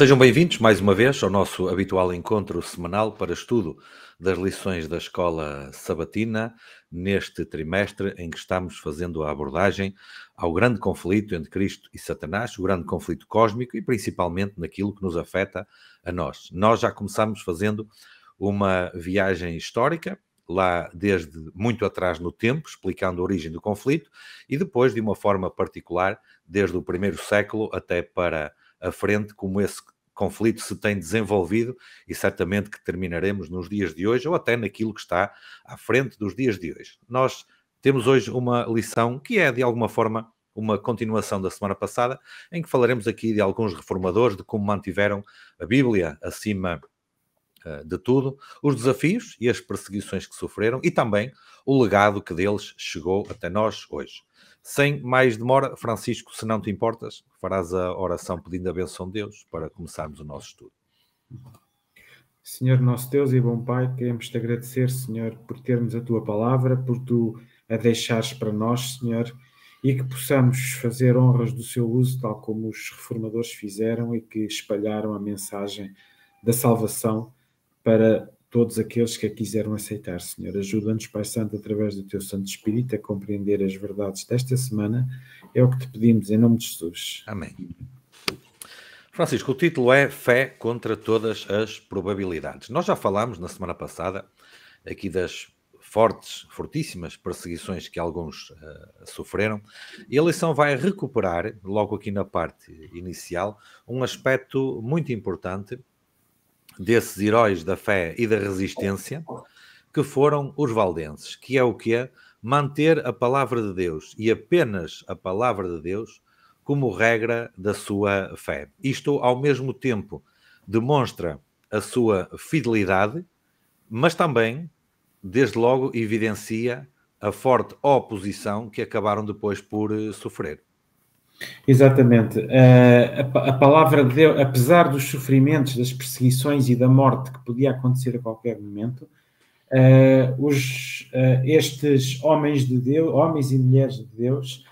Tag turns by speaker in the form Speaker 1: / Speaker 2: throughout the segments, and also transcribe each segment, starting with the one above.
Speaker 1: Sejam bem-vindos mais uma vez ao nosso habitual encontro semanal para estudo das lições da escola sabatina, neste trimestre em que estamos fazendo a abordagem ao grande conflito entre Cristo e Satanás, o grande conflito cósmico e principalmente naquilo que nos afeta a nós. Nós já começamos fazendo uma viagem histórica lá desde muito atrás no tempo, explicando a origem do conflito, e depois, de uma forma particular, desde o primeiro século até para à frente como esse conflito se tem desenvolvido e certamente que terminaremos nos dias de hoje ou até naquilo que está à frente dos dias de hoje. Nós temos hoje uma lição que é, de alguma forma, uma continuação da semana passada, em que falaremos aqui de alguns reformadores, de como mantiveram a Bíblia acima eh, de tudo, os desafios e as perseguições que sofreram e também o legado que deles chegou até nós hoje. Sem mais demora, Francisco, se não te importas, farás a oração pedindo a benção de Deus para começarmos o nosso estudo.
Speaker 2: Senhor nosso Deus e bom Pai, queremos te agradecer, Senhor, por termos a tua palavra, por tu a deixares para nós, Senhor, e que possamos fazer honras do seu uso, tal como os reformadores fizeram e que espalharam a mensagem da salvação para todos aqueles que a quiseram aceitar, Senhor. Ajuda-nos, Pai Santo, através do teu Santo Espírito, a compreender as verdades desta semana. É o que te pedimos, em nome de Jesus. Amém.
Speaker 1: Francisco, o título é Fé contra todas as probabilidades. Nós já falámos na semana passada aqui das fortes, fortíssimas perseguições que alguns uh, sofreram. E a lição vai recuperar, logo aqui na parte inicial, um aspecto muito importante desses heróis da fé e da resistência, que foram os valdenses, que é o que é manter a palavra de Deus e apenas a palavra de Deus como regra da sua fé. Isto, ao mesmo tempo, demonstra a sua fidelidade, mas também, desde logo, evidencia a forte oposição que acabaram depois por eh, sofrer.
Speaker 2: Exatamente. Uh, a, a, palavra de Deus, apesar dos sofrimentos, das perseguições e da morte que podia acontecer a qualquer momento, uh, os, uh, estes homens de Deus, homens e mulheres de Deus,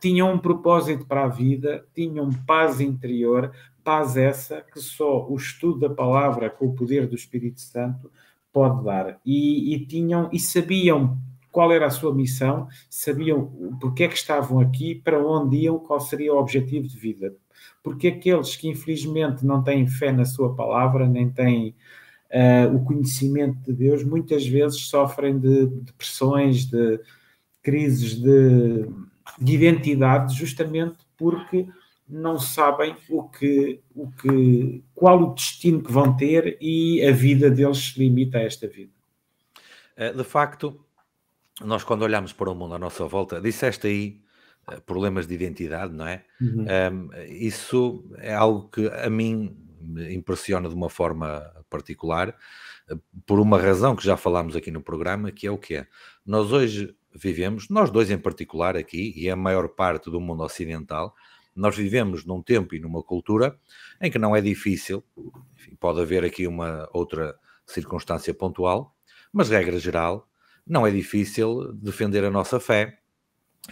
Speaker 2: tinham um propósito para a vida, tinham paz interior, paz essa que só o estudo da palavra com o poder do Espírito Santo pode dar. E, e tinham e sabiam qual era a sua missão, sabiam porque é que estavam aqui, para onde iam, qual seria o objetivo de vida. Porque aqueles que infelizmente não têm fé na sua palavra, nem têm uh, o conhecimento de Deus, muitas vezes sofrem de depressões, de crises de, de identidade, justamente porque não sabem o que, o que, qual o destino que vão ter e a vida deles se limita a esta vida. Eh, de facto,
Speaker 1: nós quando olhamos para o mundo à nossa volta, disseste aí eh, problemas de identidade, não é? Uhum. Um, isso é algo que a mim me impressiona de uma forma particular, eh, por uma razão que já falámos aqui no programa, que é o que é. Nós hoje vivemos, nós dois em particular aqui, e a maior parte do mundo ocidental, nós vivemos num tempo e numa cultura em que não é difícil, enfim, pode haver aqui uma outra circunstância pontual, mas regra geral, não é difícil defender a nossa fé,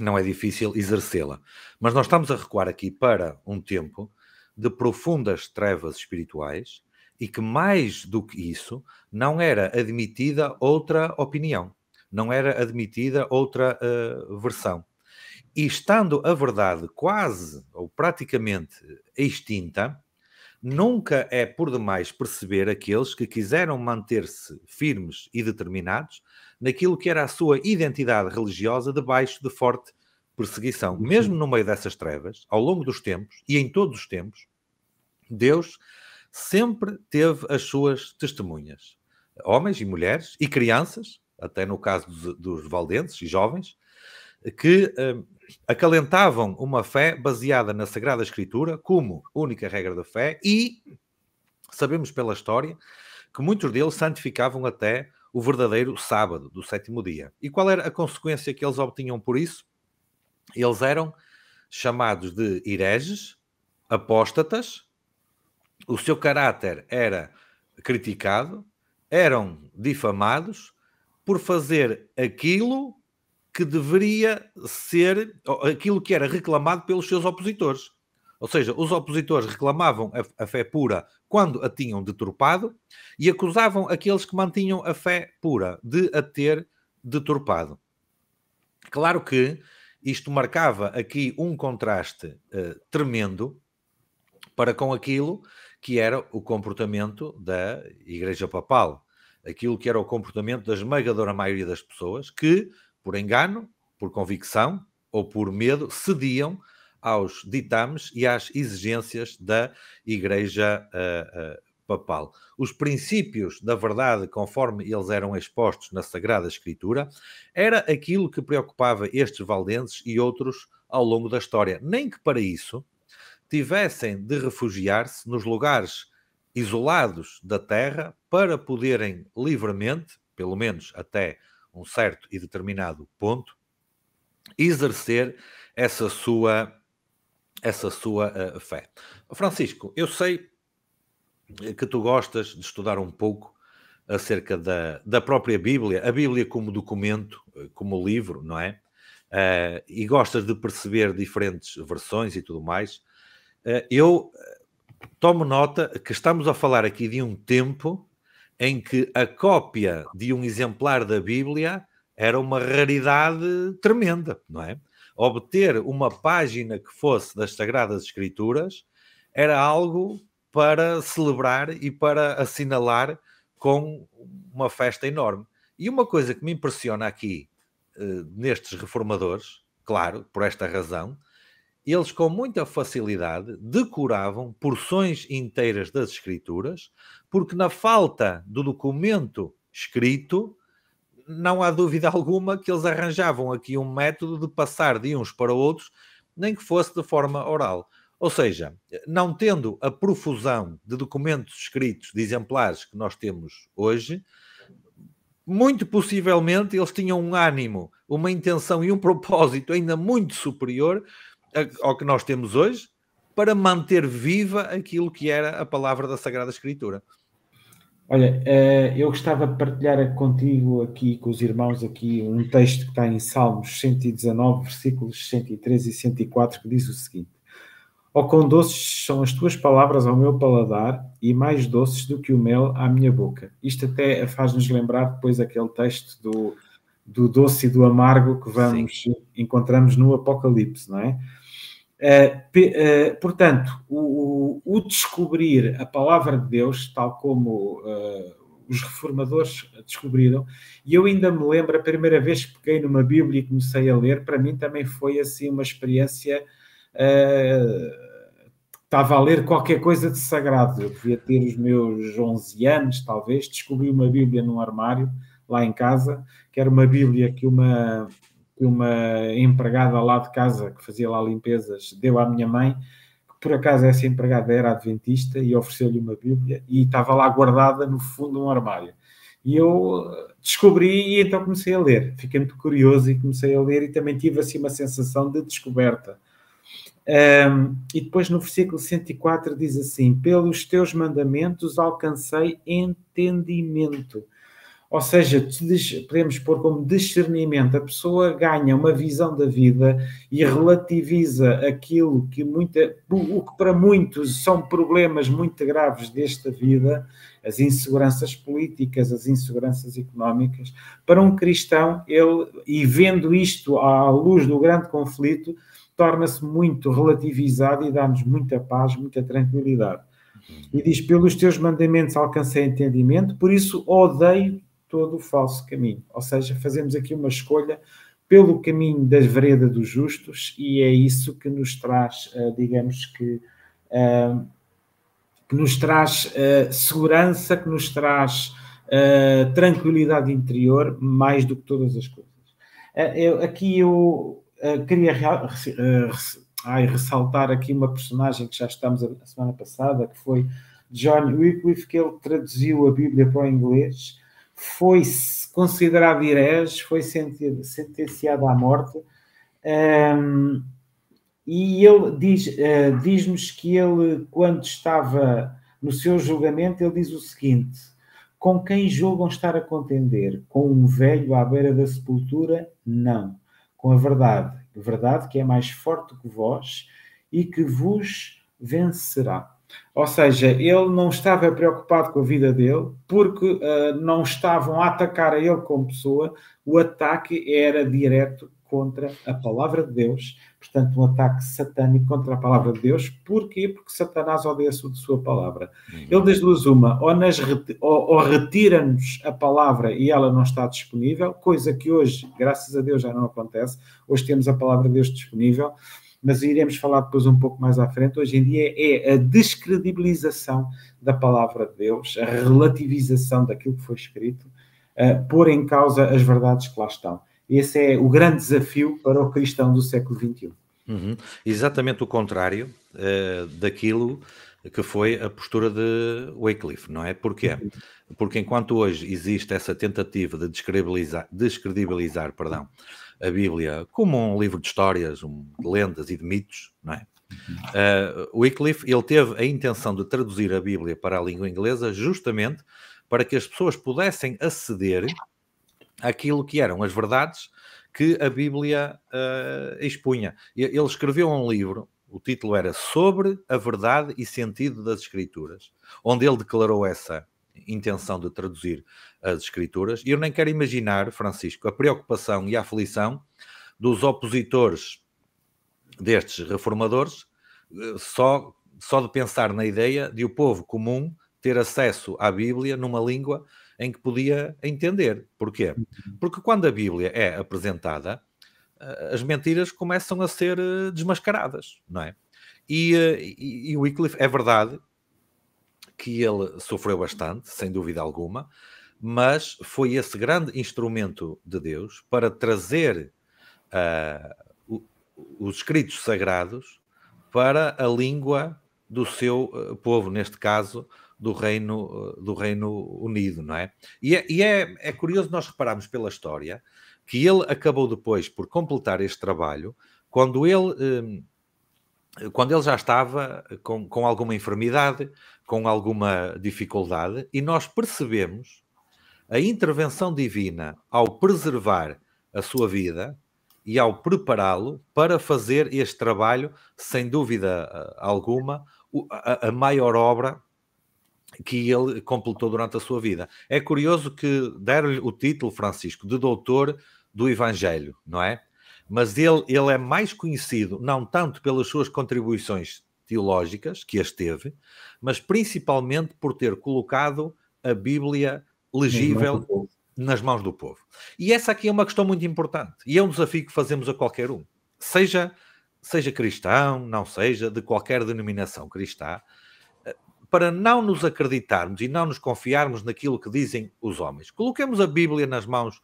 Speaker 1: não é difícil exercê-la. Mas nós estamos a recuar aqui para um tempo de profundas trevas espirituais e que, mais do que isso, não era admitida outra opinião, não era admitida outra uh, versão. E estando a verdade quase ou praticamente extinta, nunca é por demais perceber aqueles que quiseram manter-se firmes e determinados naquilo que era a sua identidade religiosa debaixo de forte perseguição. Uhum. Mesmo no meio dessas trevas, ao longo dos tempos e em todos os tempos, Deus sempre teve as suas testemunhas, homens e mulheres e crianças, até no caso dos, dos valdenses e jovens, que eh, acalentavam uma fé baseada na Sagrada Escritura como única regra da fé e sabemos pela história que muitos deles santificavam até o verdadeiro sábado do sétimo dia. E qual era a consequência que eles obtinham por isso? Eles eram chamados de hereges, apóstatas, o seu caráter era criticado, eram difamados por fazer aquilo que deveria ser, aquilo que era reclamado pelos seus opositores. Ou seja, os opositores reclamavam a, a fé pura quando a tinham deturpado e acusavam aqueles que mantinham a fé pura de a ter deturpado. Claro que isto marcava aqui um contraste uh, tremendo para com aquilo que era o comportamento da Igreja Papal, aquilo que era o comportamento da esmagadora maioria das pessoas que, por engano, por convicção ou por medo, cediam aos ditames e às exigências da Igreja uh, uh, Papal. Os princípios da verdade, conforme eles eram expostos na Sagrada Escritura, era aquilo que preocupava estes valdenses e outros ao longo da história, nem que para isso tivessem de refugiar-se nos lugares isolados da terra para poderem livremente, pelo menos até um certo e determinado ponto, exercer essa sua essa sua uh, fé. Francisco, eu sei que tu gostas de estudar um pouco acerca da, da própria Bíblia, a Bíblia como documento, eh, como livro, não é? Uh, e gostas de perceber diferentes versões e tudo mais. Uh, eu tomo nota que estamos a falar aqui de um tempo em que a cópia de um exemplar da Bíblia era uma raridade tremenda, não é? obter uma página que fosse das Sagradas Escrituras era algo para celebrar e para assinalar com uma festa enorme. E uma coisa que me impressiona aqui eh, nestes reformadores, claro, por esta razão, eles com muita facilidade decoravam porções inteiras das escrituras, porque na falta do documento escrito, não há dúvida alguma que eles arranjavam aqui um método de passar de uns para outros, nem que fosse de forma oral. Ou seja, não tendo a profusão de documentos escritos, de exemplares que nós temos hoje, muito possivelmente eles tinham um ânimo, uma intenção e um propósito ainda muito superior ao que nós temos hoje para manter viva aquilo que era a palavra da Sagrada Escritura.
Speaker 2: Olha, eh, eu gostava de partilhar contigo aqui, com os irmãos, aqui um texto que está em Salmos 119, versículos 103 e 104, que diz o seguinte: Ó oh, com quão doces são as tuas palavras ao meu paladar e mais doces do que o mel à minha boca. Isto até faz-nos lembrar depois aquele texto do, do doce e do amargo que vamos encontramos no Apocalipse, não é? Eh, eh, portanto, o, o, descobrir a palavra de Deus, tal como eh, os reformadores descobriram, e eu ainda me lembro, a primeira vez que peguei numa Bíblia e comecei a ler, para mim também foi assim uma experiência. Uh, estava a ler qualquer coisa de sagrado. Eu devia ter os meus 11 anos, talvez. Descobri uma Bíblia num armário lá em casa, que era uma Bíblia que uma, que uma empregada lá de casa, que fazia lá limpezas, deu à minha mãe, que por acaso essa empregada era adventista e ofereceu-lhe uma Bíblia e estava lá guardada no fundo de um armário. E eu eh, descobri e então comecei a ler. Fiquei muito curioso e comecei a ler e também tive assim uma sensação de descoberta. Um, e depois no versículo 104 diz assim: Pelos teus mandamentos alcancei entendimento. Ou seja, podemos pôr como discernimento, a pessoa ganha uma visão da vida e relativiza aquilo que muita, o que para muitos são problemas muito graves desta vida, as inseguranças políticas, as inseguranças económicas. Para um cristão, ele, e vendo isto à luz do grande conflito, torna-se muito relativizado e dá-nos muita paz, muita tranquilidade. Uhum. E diz: Pelos teus mandamentos alcancei entendimento, por isso odeio todo o falso caminho. Ou seja, fazemos aqui uma escolha pelo caminho da vereda dos justos e é isso que nos traz, eh, digamos que, eh, que nos traz eh, segurança, que nos traz tranquilidade interior mais do que todas as coisas. aqui eu queria ressaltar aqui uma personagem que já estamos a, semana passada, que foi John Wycliffe, que ele traduziu a Bíblia para o inglês foi considerado irés, foi sentenciado à morte. Um, e ele diz, uh, diz-nos que ele, quando estava no seu julgamento, ele diz o seguinte: com quem julgam estar a contender? Com um velho à beira da sepultura? Não. Com a verdade. Verdade que é mais forte que vós e que vos vencerá. Ou seja, ele não estava preocupado com a vida dele, porque uh, não estavam a atacar a ele como pessoa, o ataque era direto contra a palavra de Deus, portanto, um ataque satânico contra a palavra de Deus. Porquê? Porque Satanás odeia-se de sua palavra. Uhum. Ele das duas uma, ou, ou, ou retira-nos a palavra e ela não está disponível, coisa que hoje, graças a Deus, já não acontece. Hoje temos a palavra de Deus disponível mas iremos falar depois um pouco mais à frente, hoje em dia é a descredibilização da palavra de Deus, a relativização daquilo que foi escrito, uh, pôr em causa as verdades que lá estão. Esse é o grande desafio para o cristão do século XXI.
Speaker 1: Uhum. Exatamente o contrário uh, daquilo que foi a postura de Wycliffe, não é? Porquê? Porque enquanto hoje existe essa tentativa de descredibilizar, descredibilizar perdão, a Bíblia como um livro de histórias, um, de lendas e de mitos, não é? Uh, Wycliffe ele teve a intenção de traduzir a Bíblia para a língua inglesa justamente para que as pessoas pudessem aceder àquilo que eram as verdades que a Bíblia uh, expunha. Ele escreveu um livro, o título era Sobre a Verdade e Sentido das Escrituras, onde ele declarou essa intenção de traduzir as escrituras. E eu nem quero imaginar, Francisco, a preocupação e a aflição dos opositores destes reformadores eh, só, só de pensar na ideia de o povo comum ter acesso à Bíblia numa língua em que podia entender. Porquê? Uhum. Porque quando a Bíblia é apresentada, eh, as mentiras começam a ser eh, desmascaradas, não é? E, e, e, o Wycliffe, é verdade que ele sofreu bastante, sem dúvida alguma, mas foi esse grande instrumento de Deus para trazer uh, os escritos sagrados para a língua do seu ah, povo, neste caso do Reino, ah, do Reino Unido, não é? E, é, e é, é curioso nós repararmos pela história que ele acabou depois por completar este trabalho quando ele, hum, quando ele já estava com, com alguma enfermidade, com alguma dificuldade e nós percebemos a intervenção divina ao preservar a sua vida e ao prepará-lo para fazer este trabalho, sem dúvida eh, alguma, a maior obra que ele completou durante a sua vida. É curioso que deram-lhe o título, Francisco, de doutor do Evangelho, não é? Mas ele, ele é mais conhecido, não tanto pelas suas contribuições teológicas, que as teve, mas principalmente por ter colocado a Bíblia legível nas mãos do povo. E essa aqui é uma questão muito importante e é um desafio que fazemos a qualquer um, seja seja cristão, não seja de qualquer denominação cristã, eh, para não nos acreditarmos e não nos confiarmos naquilo que dizem os homens. Coloquemos a Bíblia nas mãos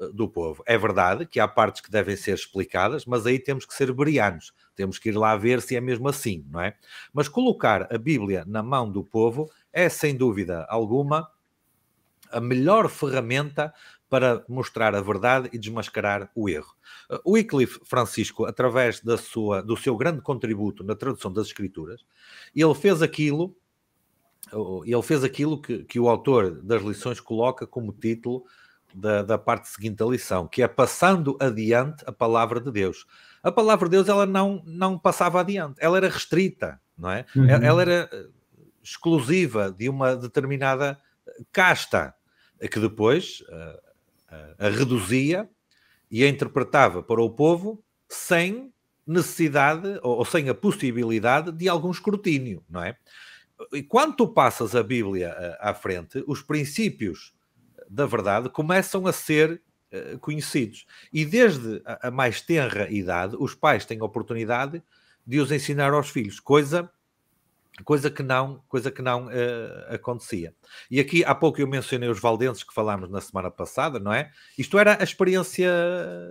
Speaker 1: eh, do povo. É verdade que há partes que devem ser explicadas, mas aí temos que ser brianos. Temos que ir lá ver se é mesmo assim, não é? Mas colocar a Bíblia na mão do povo é, sem dúvida alguma, a melhor ferramenta para mostrar a verdade e desmascarar o erro. O Wycliffe Francisco, através da sua, do seu grande contributo na tradução das Escrituras, ele fez aquilo ele fez aquilo que, que, o autor das lições coloca como título da, da, parte seguinte da lição, que é passando adiante a palavra de Deus a palavra de Deus ela não, não passava adiante, ela era restrita, não é? Uhum. Ela era eh, exclusiva de uma determinada eh, casta, eh, que depois a, a reduzia e a interpretava para o povo sem necessidade ou, ou sem a possibilidade de algum escrutínio, não é? E quando tu passas a Bíblia à frente, os princípios da verdade começam a ser eh, conhecidos. E desde a, mais tenra idade, os pais têm a oportunidade de os ensinar aos filhos, coisa coisa que não coisa que não uh, acontecia e aqui há pouco eu mencionei os valdenses que falámos na semana passada não é isto era a experiência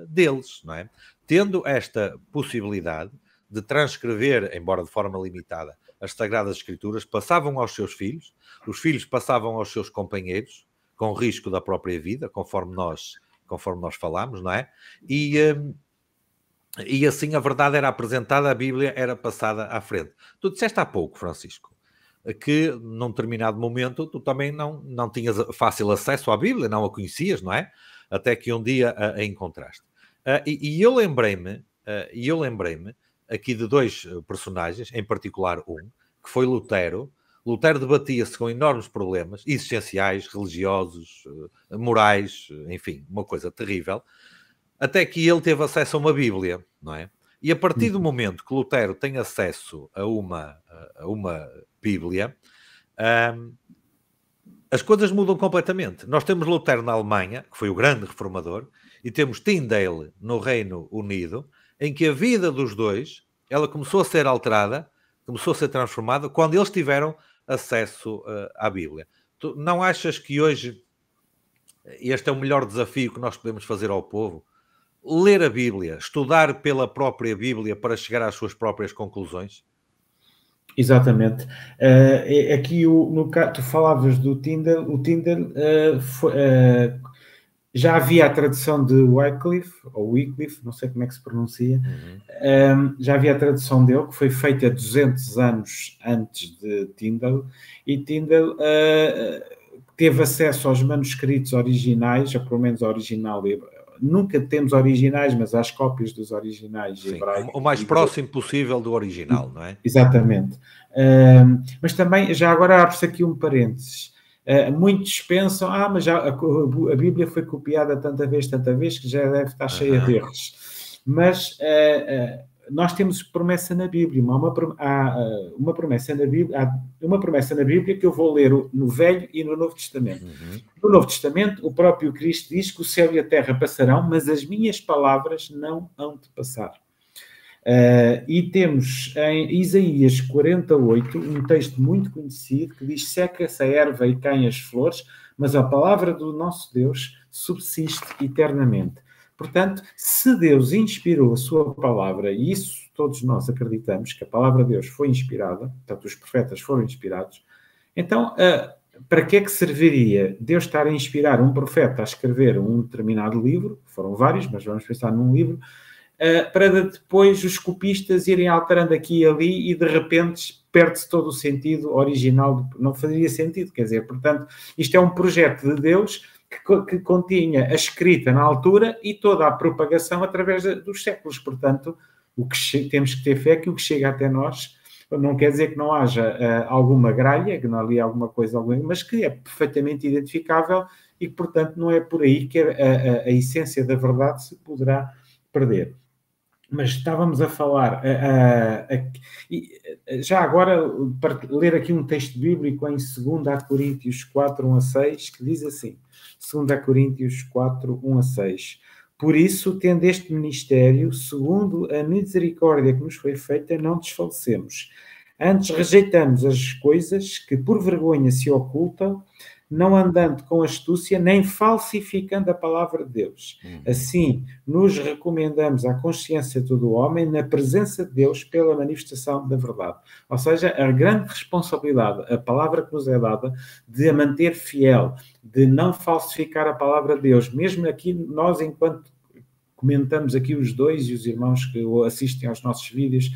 Speaker 1: deles não é tendo esta possibilidade de transcrever embora de forma limitada as sagradas escrituras passavam aos seus filhos os filhos passavam aos seus companheiros com risco da própria vida conforme nós conforme nós falámos, não é? E, hum, e assim a verdade era apresentada, a Bíblia era passada à frente. Tu disseste há pouco, Francisco, que num determinado momento tu também não, não tinhas fácil acesso à Bíblia, não a conhecias, não é? Até que um dia a, a encontraste. Ah, e, e, eu lembrei-me, ah, e eu lembrei-me aqui de dois eh, personagens, em particular um, que foi Lutero, Lutero debatia-se com enormes problemas existenciais, religiosos, eh, morais, eh, enfim, uma coisa terrível, até que ele teve acesso a uma Bíblia, não é? E a partir do uhum. momento que Lutero tem acesso a uma, a uma Bíblia, um, as coisas mudam completamente. Nós temos Lutero na Alemanha, que foi o grande reformador, e temos Tyndale no Reino Unido, em que a vida dos dois ela começou a ser alterada, começou a ser transformada, quando eles tiveram acesso eh, à Bíblia. Tu não achas que hoje eh, este é o melhor desafio que nós podemos fazer ao povo? Ler a Bíblia, estudar pela própria Bíblia para chegar às suas próprias conclusões?
Speaker 2: Exatamente. Uh, aqui o, no, tu falavas do Tinder, o Tinder uh, foi, uh, já havia a tradução de Wycliffe, ou Wycliffe, não sei como é que se pronuncia, uhum. um, já havia a tradução dele, que foi feita 200 anos antes de Tyndall, e Tyndall uh, teve acesso aos manuscritos originais, ou pelo menos original nunca temos originais, mas às as cópias dos originais Sim, hebraicos. O mais próximo possível do original, não é? Exatamente. Um, mas também, já agora abre-se aqui um parênteses. Eh, muitos pensam, ah, mas já a, a, Bíblia foi copiada tanta vez, tanta vez, que já deve estar cheia de erros. Mas eh, eh, nós temos promessa na Bíblia, há uma, há uma, promessa na Bíblia, há uma promessa na Bíblia que eu vou ler no Velho e no Novo Testamento. Uhum. No Novo Testamento, o próprio Cristo diz que o céu e a terra passarão, mas as minhas palavras não hão de passar. Uh, e temos em Isaías 48 um texto muito conhecido que diz: Seca-se a erva e caem as flores, mas a palavra do nosso Deus subsiste eternamente. Portanto, se Deus inspirou a sua palavra, e isso todos nós acreditamos que a palavra de Deus foi inspirada, portanto, os profetas foram inspirados, então uh, para que é que serviria Deus estar a inspirar um profeta a escrever um determinado livro? Foram vários, mas vamos pensar num livro eh, para depois os copistas irem alterando aqui e ali e de repente perde-se todo o sentido original, não fazia sentido, quer dizer, portanto, isto é um projeto de Deus que, que continha a escrita na altura e toda a propagação através dos séculos, portanto, o que temos que ter fé é que o que chega até nós não quer dizer que não haja uh, alguma gralha, que não ali alguma coisa, mas que é perfeitamente identificável e que, portanto, não é por aí que a, a, a essência da verdade se poderá perder mas estávamos a falar. A, a, a, já agora, para ler aqui um texto bíblico em 2 Coríntios 4, 1 a 6, que diz assim: 2 Coríntios 4, 1 a 6. Por isso, tendo este ministério, segundo a misericórdia que nos foi feita, não desfalecemos. Antes rejeitamos as coisas que por vergonha se ocultam não andando com astúcia nem falsificando a palavra de Deus. Hum. Assim, nos recomendamos à consciência de todo homem na presença de Deus pela manifestação da verdade. Ou seja, a grande responsabilidade, a palavra que nos é dada, de a manter fiel, de não falsificar a palavra de Deus, mesmo aqui nós, enquanto comentamos aqui os dois e os irmãos que assistem aos nossos vídeos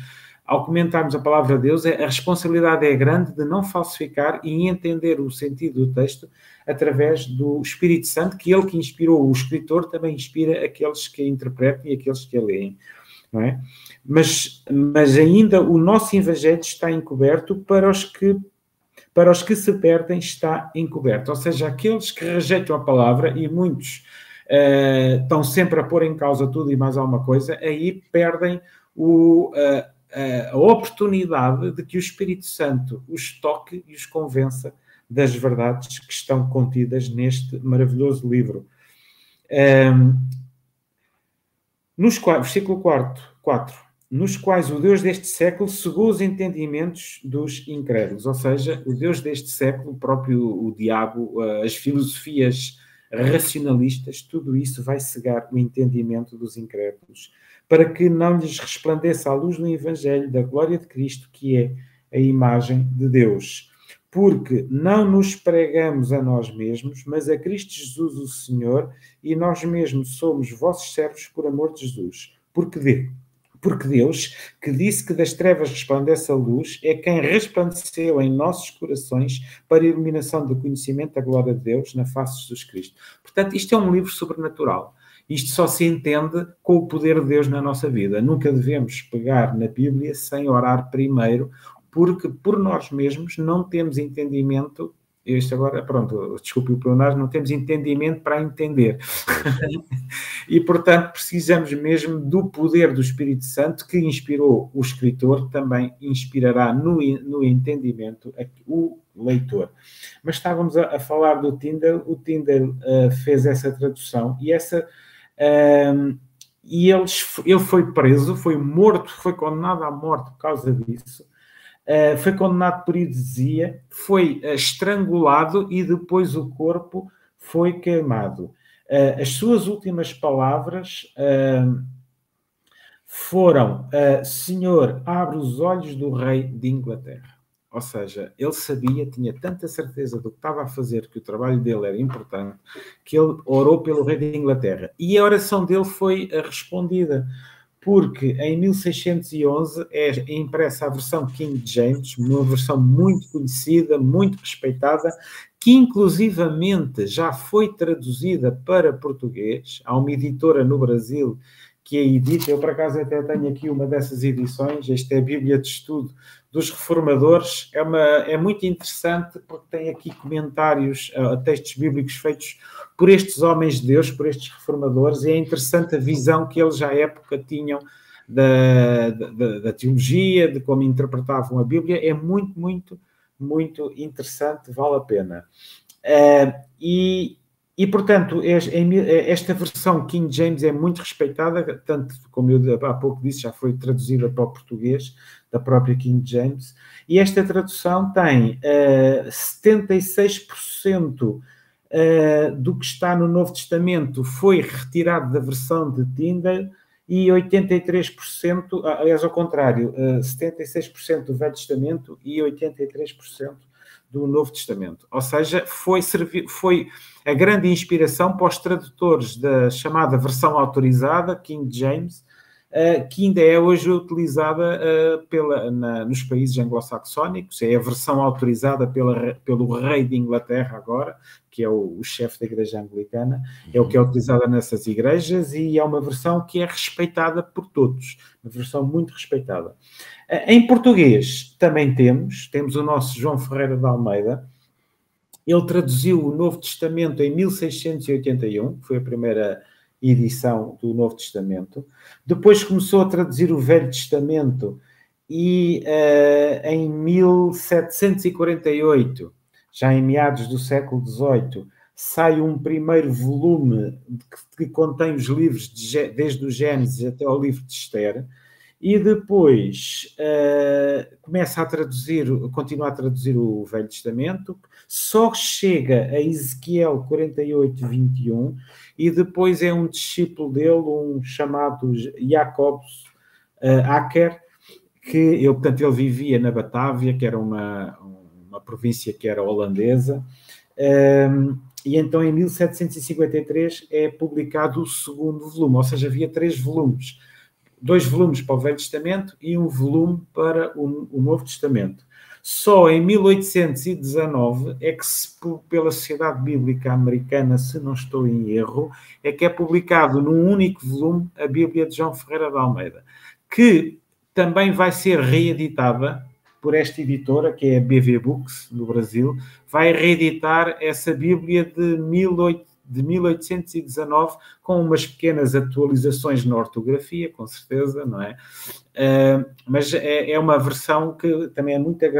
Speaker 2: ao comentarmos a palavra de Deus, é, a responsabilidade é grande de não falsificar e entender o sentido do texto através do Espírito Santo, que ele que inspirou o escritor também inspira aqueles que interpretam e aqueles que a leem. Não é? mas, mas ainda o nosso Evangelho está encoberto para os que para os que se perdem está encoberto. Ou seja, aqueles que rejeitam a palavra, e muitos uh, estão sempre a pôr em causa tudo e mais alguma coisa, aí perdem o, uh, a oportunidade de que o Espírito Santo os toque e os convença das verdades que estão contidas neste maravilhoso livro. nos, versículo 4, 4. Nos quais o Deus deste século cegou os entendimentos dos incrédulos, ou seja, o Deus deste século, o próprio o diabo, as filosofias racionalistas, tudo isso vai cegar o entendimento dos incrédulos para que não lhes resplandeça a luz do Evangelho da glória de Cristo, que é a imagem de Deus. Porque não nos pregamos a nós mesmos, mas a Cristo Jesus, o Senhor, e nós mesmos somos vossos servos por amor de Jesus. Porque de, porque Deus, que disse que das trevas resplandece a luz, é quem resplandeceu em nossos corações para a iluminação do conhecimento da glória de Deus na face de Jesus Cristo. Portanto, isto é um livro sobrenatural. Isto só se entende com o poder de Deus na nossa vida. Nunca devemos pegar na Bíblia sem orar primeiro, porque por nós mesmos não temos entendimento. Este agora, pronto, desculpe o plenário, não temos entendimento para entender. e, portanto, precisamos mesmo do poder do Espírito Santo que inspirou o escritor, também inspirará no, no entendimento o leitor. Mas estávamos a, a falar do Tinder, o Tinder uh, eh, fez essa tradução e essa tradução um, e eles, ele foi preso, foi morto, foi condenado à morte por causa disso. Uh, foi condenado por idosia, foi uh, estrangulado e depois o corpo foi queimado. Uh, as suas últimas palavras foram: Senhor, abre os olhos do rei de Inglaterra. Ou seja, ele sabia, tinha tanta certeza do que estava a fazer, que o trabalho dele era importante, que ele orou pelo rei da Inglaterra. E a oração dele foi eh, respondida, porque em 1611 é impressa a versão King James, uma versão muito conhecida, muito respeitada, que inclusivamente já foi traduzida para português. Há uma editora no Brasil que é edita. Eu, por acaso, até tenho aqui uma dessas edições. Esta é a Bíblia de Estudo dos Reformadores. É, uma, é muito interessante porque tem aqui comentários a, eh, textos bíblicos feitos por estes homens de Deus, por estes reformadores, e é interessante a visão que eles à época tinham da, da, da, teologia, de como interpretavam a Bíblia, é muito, muito, muito interessante, vale a pena. Uh, e e, portanto, eh, esta versão King James é muito respeitada, tanto como eu há pouco disse, já foi traduzida para o português, da própria King James, e esta tradução tem uh, 76% uh, do que está no Novo Testamento foi retirado da versão de Tyndale e 83%, ah, aliás, ao contrário, uh, eh, 76% do Velho Testamento e 83% do Novo Testamento. Ou seja, foi, foi a grande inspiração para os tradutores da chamada versão autorizada, King James, eh, que ainda é hoje utilizada eh, pela, na, nos países anglo-saxónicos, é a versão autorizada pela, pelo rei de Inglaterra agora, que é o, o chefe da igreja anglicana, uhum. é o que é uhum. utilizada nessas igrejas e é uma versão que é respeitada por todos, uma versão muito respeitada. Eh, em português também temos, temos o nosso João Ferreira de Almeida, ele traduziu o Novo Testamento em 1681, foi a primeira edição do Novo Testamento. Depois começou a traduzir o Velho Testamento e uh, em 1748, já em meados do século XVIII, sai um primeiro volume que, que contém os livros de, desde o Gênesis até ao livro de Esther, e depois uh, começa a traduzir, continua a traduzir o Velho Testamento, só chega a Ezequiel 48, 21, e depois é um discípulo dele, um chamado Jacob uh, eh, Acker, que ele, portanto, ele vivia na Batávia, que era uma, uma província que era holandesa, um, ehm, e então em 1753 é publicado o segundo volume, ou seja, havia três volumes dois volumes para o Velho Testamento e um volume para o, o Novo Testamento. Só em 1819 é que, se, pela Sociedade Bíblica Americana, se não estou em erro, é que é publicado num único volume a Bíblia de João Ferreira de Almeida, que também vai ser reeditada por esta editora, que é a BV Books, do Brasil, vai reeditar essa Bíblia de 1819 de 1819, com umas pequenas atualizações na ortografia, com certeza, não é? Uh, mas é, é, uma versão que também é muito eh,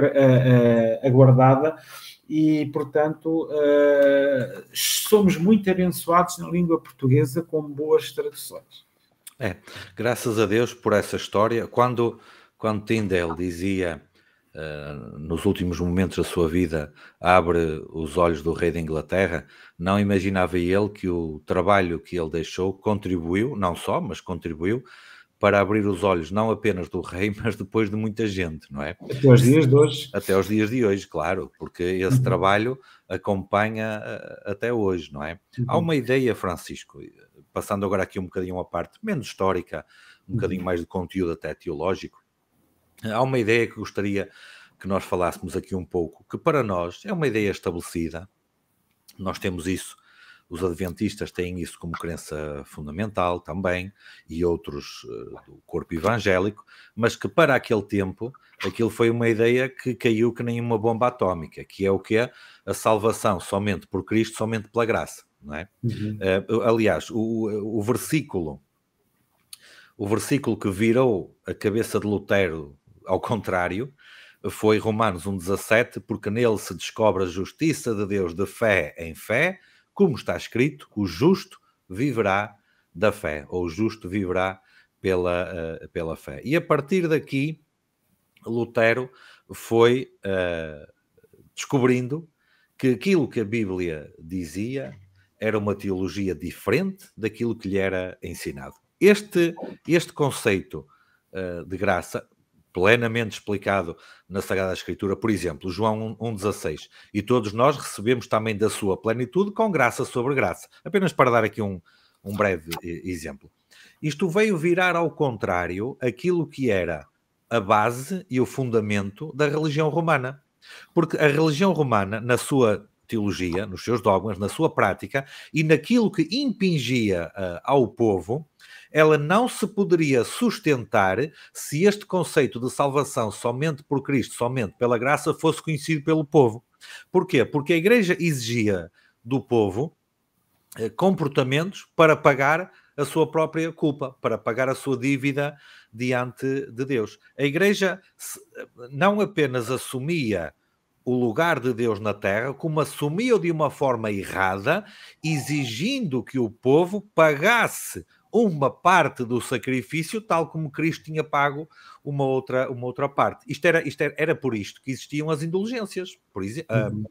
Speaker 2: eh, aguardada e, portanto, uh, somos muito abençoados na língua portuguesa com boas traduções.
Speaker 1: É, graças a Deus por essa história. Quando, quando Tyndale dizia uh, nos últimos momentos da sua vida, abre os olhos do rei da Inglaterra, não imaginava ele que o trabalho que ele deixou contribuiu, não só, mas contribuiu para abrir os olhos não apenas do rei, mas depois de muita gente, não é? Até os dias de hoje. Até os dias de hoje, claro, porque esse uhum. trabalho acompanha ah, até hoje, não é? Uhum. Há uma ideia, Francisco, passando agora aqui um bocadinho a parte menos histórica, um uhum. bocadinho mais de conteúdo até teológico, há uma ideia que gostaria que nós falássemos aqui um pouco, que para nós é uma ideia estabelecida, nós temos isso, os adventistas têm isso como crença fundamental também, e outros eh, do corpo evangélico, mas que para aquele tempo aquilo foi uma ideia que caiu que nem uma bomba atómica, que é o que é a salvação somente por Cristo, somente pela graça. Não é? Uhum. Uh, aliás, o, o versículo o versículo que virou a cabeça de Lutero ao contrário, foi Romanos 1,17, porque nele se descobre a justiça de Deus de fé em fé, como está escrito: o justo viverá da fé, ou o justo viverá pela, uh, pela fé. E a partir daqui, Lutero foi uh, descobrindo que aquilo que a Bíblia dizia era uma teologia diferente daquilo que lhe era ensinado. Este, este conceito uh, de graça plenamente explicado na Sagrada Escritura, por exemplo, João 1,16, e todos nós recebemos também da sua plenitude com graça sobre graça, apenas para dar aqui um, um breve exemplo. Isto veio virar ao contrário aquilo que era a base e o fundamento da religião romana. Porque a religião romana, na sua teologia, nos seus dogmas, na sua prática e naquilo que impingia uh, ao povo, ela não se poderia sustentar se este conceito de salvação somente por Cristo, somente pela graça, fosse conhecido pelo povo. Porquê? Porque a Igreja exigia do povo eh, comportamentos para pagar a sua própria culpa, para pagar a sua dívida diante de Deus. A Igreja eh, não apenas assumia o lugar de Deus na terra, como assumiu de uma forma errada, exigindo que o povo pagasse uma parte do sacrifício, tal como Cristo tinha pago uma outra, uma outra parte. Isto era, isto era, era por isto que existiam as indulgências, por ah, Uhum.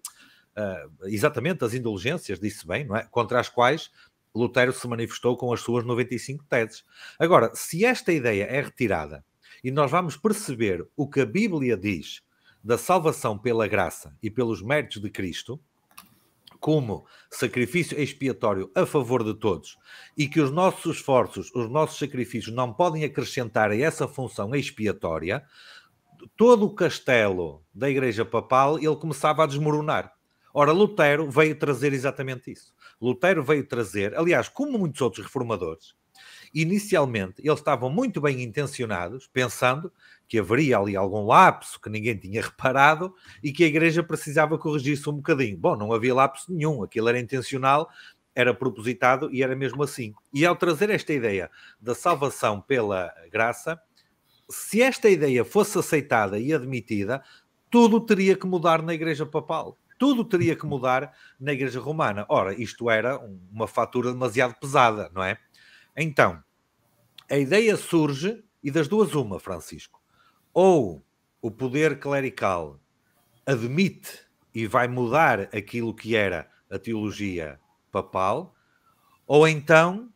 Speaker 1: Uh, exatamente as indulgências, disse bem, não é? Contra as quais Lutero se manifestou com as suas 95 teses. Agora, se esta ideia é retirada e nós vamos perceber o que a Bíblia diz da salvação pela graça e pelos méritos de Cristo, como sacrifício expiatório a favor de todos e que os nossos esforços, os nossos sacrifícios não podem acrescentar a essa função expiatória, todo o castelo da Igreja Papal ele começava a desmoronar. Ora, Lutero veio trazer exatamente isso. Lutero veio trazer, aliás, como muitos outros reformadores, inicialmente eles estavam muito bem intencionados, pensando que haveria ali algum lapso que ninguém tinha reparado e que a igreja precisava corrigir-se um bocadinho. Bom, não havia lapso nenhum, aquilo era intencional, era propositado e era mesmo assim. E ao trazer esta ideia da salvação pela graça, se esta ideia fosse aceitada e admitida, tudo teria que mudar na igreja papal tudo teria que mudar na Igreja Romana. Ora, isto era uma fatura demasiado pesada, não é? Então, a ideia surge, e das duas, uma, Francisco ou o poder clerical admite e vai mudar aquilo que era a teologia papal,
Speaker 2: ou então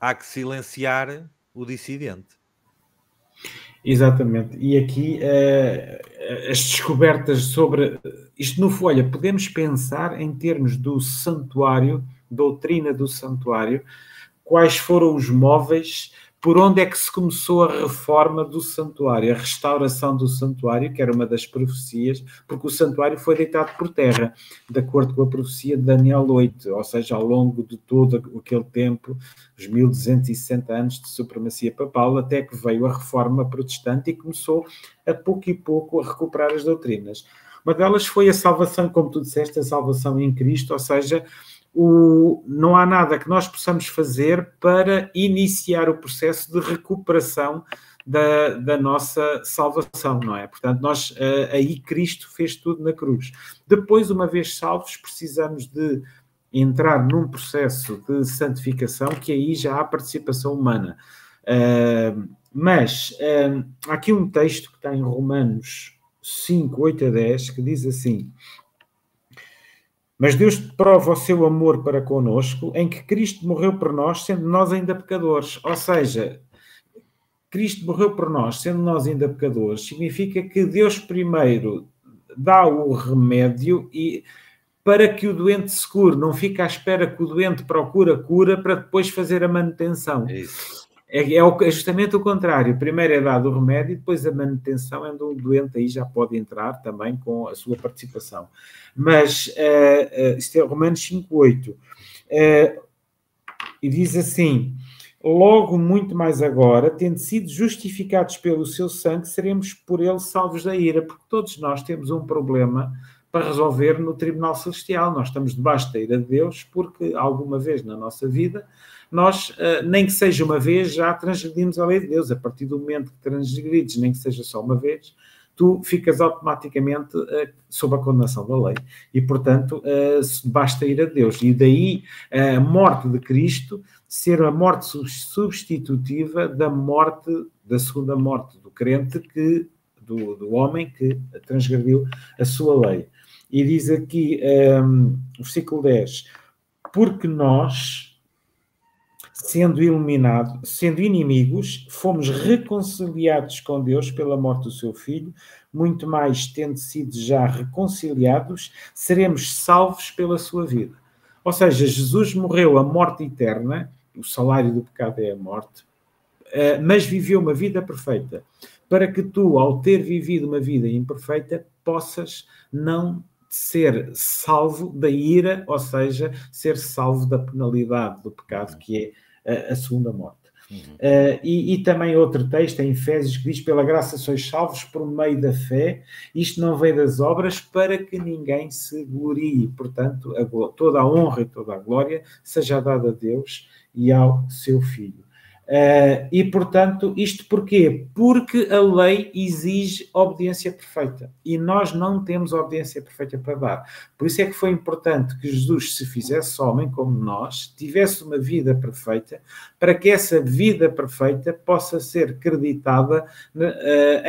Speaker 1: há que silenciar o dissidente.
Speaker 2: Exatamente. E aqui uh, as descobertas sobre. Isto não foi, olha, podemos pensar em termos do santuário, doutrina do santuário, quais foram os móveis por onde é que se começou a reforma do santuário, a restauração do santuário, que era uma das profecias, porque o santuário foi deitado por terra, de acordo com a profecia de Daniel 8, ou seja, ao longo de todo aquele tempo, os 1260 anos de supremacia papal, até que veio a reforma protestante e começou a pouco e pouco a recuperar as doutrinas. Uma delas foi a salvação, como tu disseste, a salvação em Cristo, ou seja, o, não há nada que nós possamos fazer para iniciar o processo de recuperação da, da nossa salvação, não é? Portanto, nós eh, aí Cristo fez tudo na cruz. Depois, uma vez salvos, precisamos de entrar num processo de santificação que aí já há participação humana. Uh, mas uh, há aqui um texto que está em Romanos 5, 8 a 10, que diz assim: mas Deus prova o seu amor para conosco em que Cristo morreu por nós, sendo nós ainda pecadores. Ou seja, Cristo morreu por nós, sendo nós ainda pecadores, significa que Deus primeiro dá o remédio e para que o doente se cure, não fica à espera que o doente procure a cura para depois fazer a manutenção. É isso. É, é, é, justamente o contrário. Primeiro é dado o remédio, e depois a manutenção é do doente, aí já pode entrar também com a sua participação. Mas uh, uh, isto é Romanos 5.8. Uh, eh, e diz assim, logo muito mais agora, tendo sido justificados pelo seu sangue, seremos por ele salvos da ira, porque todos nós temos um problema para resolver no Tribunal Celestial. Nós estamos debaixo da ira de Deus, porque alguma vez na nossa vida nós, eh, nem que seja uma vez, já transgredimos a lei de Deus. A partir do momento que transgredes, nem que seja só uma vez, tu ficas automaticamente eh, sob a condenação da lei. E, portanto, eh, basta ir a Deus. E daí a morte de Cristo ser a morte substitutiva da morte, da segunda morte do crente, que, do, do homem que transgrediu a sua lei. E diz aqui, um, ehm, versículo 10, porque nós, sendo iluminado, sendo inimigos, fomos reconciliados com Deus pela morte do seu filho, muito mais tendo sido já reconciliados, seremos salvos pela sua vida. Ou seja, Jesus morreu a morte eterna, o salário do pecado é a morte, eh, mas viveu uma vida perfeita, para que tu, ao ter vivido uma vida imperfeita, possas não ser salvo da ira, ou seja, ser salvo da penalidade do pecado que é a, segunda morte. Uhum. Uh, e, e, também outro texto em Efésios que diz: Pela graça sois salvos por meio da fé, isto não vem das obras, para que ninguém se glorie. Portanto, a, toda a honra e toda a glória seja dada a Deus e ao seu Filho. Uh, e, portanto, isto porquê? Porque a lei exige obediência perfeita e nós não temos obediência perfeita para dar. Por isso é que foi importante que Jesus se fizesse homem como nós, tivesse uma vida perfeita, para que essa vida perfeita possa ser creditada uh,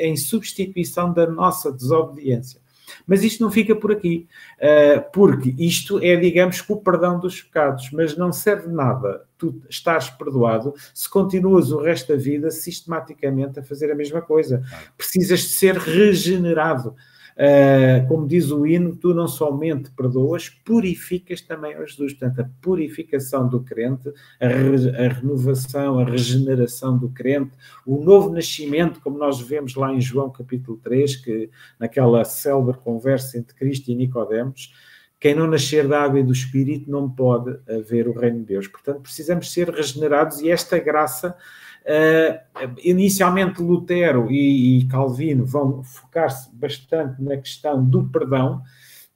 Speaker 2: em, substituição da nossa desobediência. Mas isto não fica por aqui, eh, porque isto é, digamos, o perdão dos pecados, mas não serve nada tu estás perdoado se continuas o resto da vida sistematicamente a fazer a mesma coisa. Precisas de ser regenerado. Uh, como diz o hino, tu não somente perdoas, purificas também a Jesus. Portanto, a purificação do crente, a, re, a, renovação, a regeneração do crente, o novo nascimento, como nós vemos lá em João capítulo 3, que naquela célebre conversa entre Cristo e Nicodemos, quem não nascer da água e do Espírito não pode ver o reino de Deus. Portanto, precisamos ser regenerados e esta graça Uh, inicialmente, Lutero e, e Calvino vão focar-se bastante na questão do perdão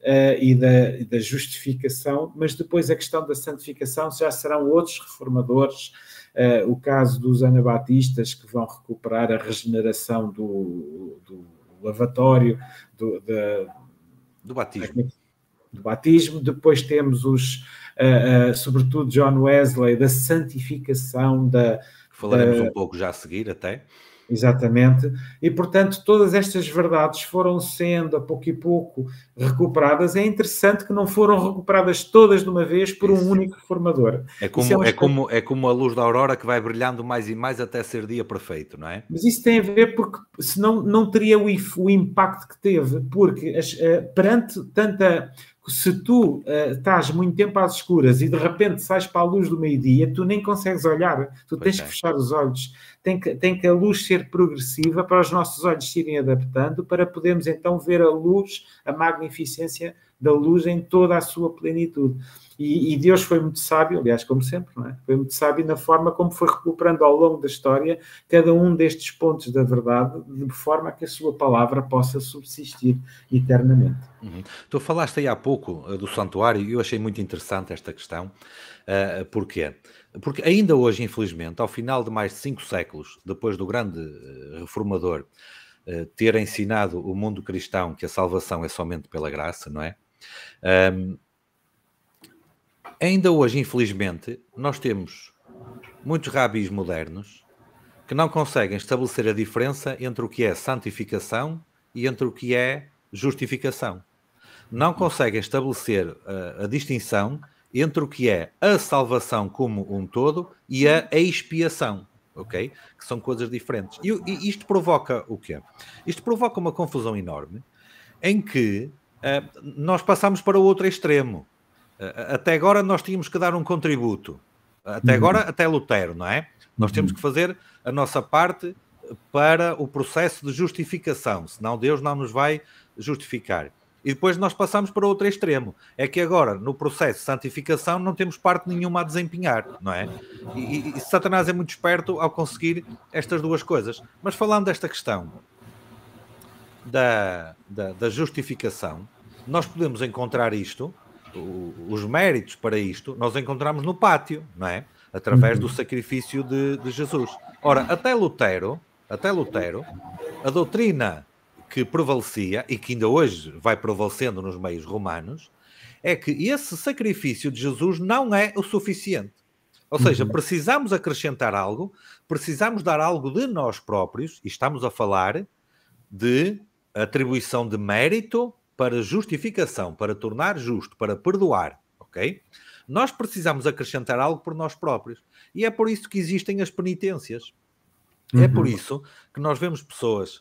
Speaker 2: uh, e da, da, justificação, mas depois a questão da santificação já serão outros reformadores Uh, o caso dos anabatistas que vão recuperar a regeneração do, do lavatório, do, do batismo. Do batismo, depois temos os, uh, uh, sobretudo John Wesley, da santificação da, Falaremos uh, um pouco já a seguir, até. Exatamente. E, portanto, todas estas verdades foram sendo, a pouco e pouco, recuperadas. É interessante que não foram recuperadas todas de uma vez por Isso. um único reformador. É como, é, um é, como,
Speaker 1: é como a luz da aurora que vai brilhando mais e mais até ser dia perfeito, não é? Mas
Speaker 2: isso tem a ver porque senão não teria o, o impacto que teve, porque eh, perante tanta, se tu uh, estás muito tempo às escuras e de repente sais para a luz do meio-dia, tu nem consegues olhar, tu pois tens é. que fechar os olhos, tem que, tem que a luz ser progressiva para os nossos olhos se irem adaptando, para podermos então ver a luz, a magnificência da luz em toda a sua plenitude. E, e, Deus foi muito sábio, aliás, como sempre, não é? foi muito sábio na forma como foi recuperando ao longo da história cada um destes pontos da verdade, de forma que a sua palavra possa subsistir eternamente.
Speaker 1: Uhum. Tu falaste aí há pouco eh, do santuário e eu achei muito interessante esta questão. Uh, porquê? Porque ainda hoje, infelizmente, ao final de mais de cinco séculos, depois do grande eh, reformador uh, ter ensinado o mundo cristão que a salvação é somente pela graça, não é? Um, ainda hoje, infelizmente, nós temos muitos rabis modernos que não conseguem estabelecer a diferença entre o que é santificação e entre o que é justificação. Não conseguem estabelecer uh, a distinção entre o que é a salvação como um todo e a expiação, ok? Que são coisas diferentes. E, e isto provoca o quê? Isto provoca uma confusão enorme em que eh, nós passamos para o outro extremo. Eh, até agora nós tínhamos que dar um contributo. Até uhum. agora, até Lutero, não é? Nós temos uhum. que fazer a nossa parte para o processo de justificação, senão Deus não nos vai justificar. E depois nós passamos para outro extremo. É que agora, no processo de santificação, não temos parte nenhuma a desempenhar, não é? E, e Satanás é muito esperto ao conseguir estas duas coisas. Mas falando desta questão da, da, da justificação, nós podemos encontrar isto, o, os méritos para isto, nós encontramos no pátio, não é? Através uhum. do sacrifício de, de Jesus. Ora, até Lutero, até Lutero, a doutrina que prevalecia e que ainda hoje vai prevalecendo nos meios romanos é que esse sacrifício de Jesus não é o suficiente. Ou uhum. seja, precisamos acrescentar algo, precisamos dar algo de nós próprios, e estamos a falar de atribuição de mérito para justificação, para tornar justo, para perdoar, ok? Nós precisamos acrescentar algo por nós próprios. E é por isso que existem as penitências. Uhum. É por uhum. isso que nós vemos pessoas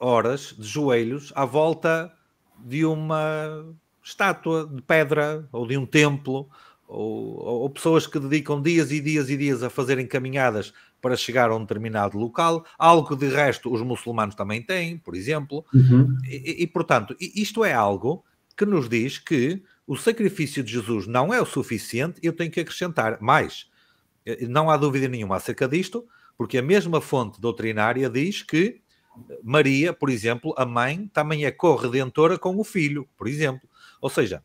Speaker 1: horas de joelhos à volta de uma estátua de pedra ou de um templo ou, ou, pessoas que dedicam dias e dias e dias a fazerem caminhadas para chegar a um determinado local, algo que de resto os muçulmanos também têm, por exemplo. Uhum. E, e, portanto, isto é algo que nos diz que o sacrifício de Jesus não é o suficiente, eu tenho que acrescentar mais. Eh, não há dúvida nenhuma acerca disto, porque a mesma fonte doutrinária diz que eh, Maria, por exemplo, a mãe, também é corredentora com o filho, por exemplo. Ou seja,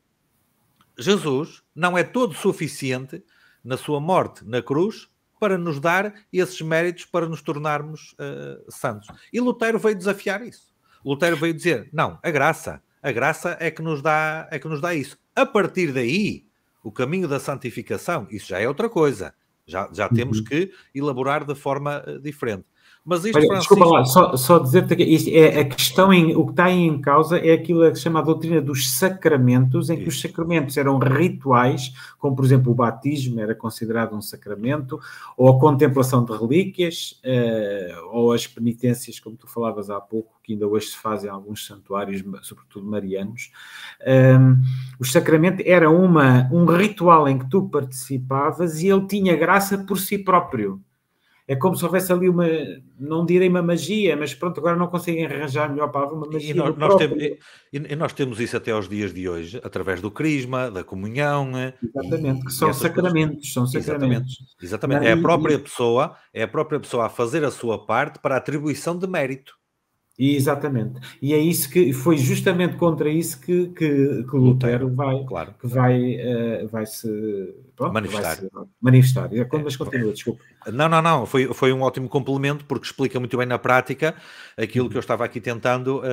Speaker 1: Jesus não é todo suficiente na sua morte na cruz para nos dar esses méritos para nos tornarmos uh, santos. E Lutero veio desafiar isso. Lutero veio dizer: não, a graça, a graça é que nos dá, é que nos dá isso. A partir daí, o caminho da santificação, isso já é outra coisa. Já, já temos uhum. que elaborar de forma uh, diferente. Mas isto, Olha, Francisco... Desculpa
Speaker 2: lá, só, só dizer-te que isto é, a questão, em, o que está em causa é aquilo que se chama a doutrina dos sacramentos, em que os sacramentos eram rituais, como por exemplo o batismo era considerado um sacramento, ou a contemplação de relíquias, uh, ou as penitências, como tu falavas há pouco, que ainda hoje se fazem em alguns santuários, sobretudo marianos. Um, ehm, o sacramento era uma, um ritual em que tu participavas e ele tinha graça por si próprio é como se houvesse ali uma, não direi uma magia, mas pronto, agora não conseguem arranjar melhor palavra, uma magia. E nós, nós temos, e,
Speaker 1: e nós temos isso até aos dias de hoje, através do crisma, da comunhão. Eh,
Speaker 2: exatamente, e, que são sacramentos, coisas. são sacramentos. Exatamente, exatamente. é a própria
Speaker 1: pessoa, é a própria
Speaker 2: pessoa a fazer a sua parte para a atribuição de mérito exatamente. E é isso que foi justamente contra isso que, que, que Lutero vai, claro. que vai, uh, vai se pronto, manifestar. Vai se manifestar. É é, mas continua, desculpa. Não, não, não. Foi, foi um
Speaker 1: ótimo complemento porque explica muito bem na prática aquilo uhum. que eu estava aqui tentando uh,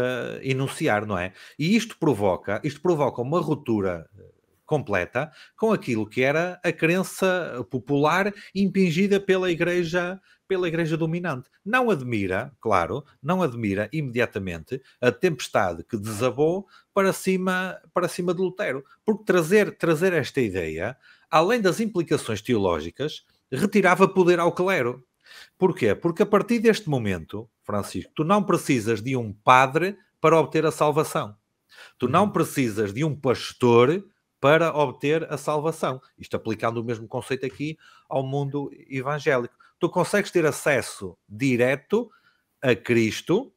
Speaker 1: enunciar, não é? E isto provoca, isto provoca uma ruptura completa com aquilo que era a crença popular impingida pela igreja pela igreja dominante. Não admira, claro, não admira imediatamente a tempestade que desabou para cima para cima de Lutero, porque trazer trazer esta ideia, além das implicações teológicas, retirava poder ao clero. Porquê? Porque a partir deste momento, Francisco, tu não precisas de um padre para obter a salvação. Tu não uhum. precisas de um pastor para obter a salvação. Isto aplicando o mesmo conceito aqui ao mundo evangélico. Tu consegues ter acesso direto a Cristo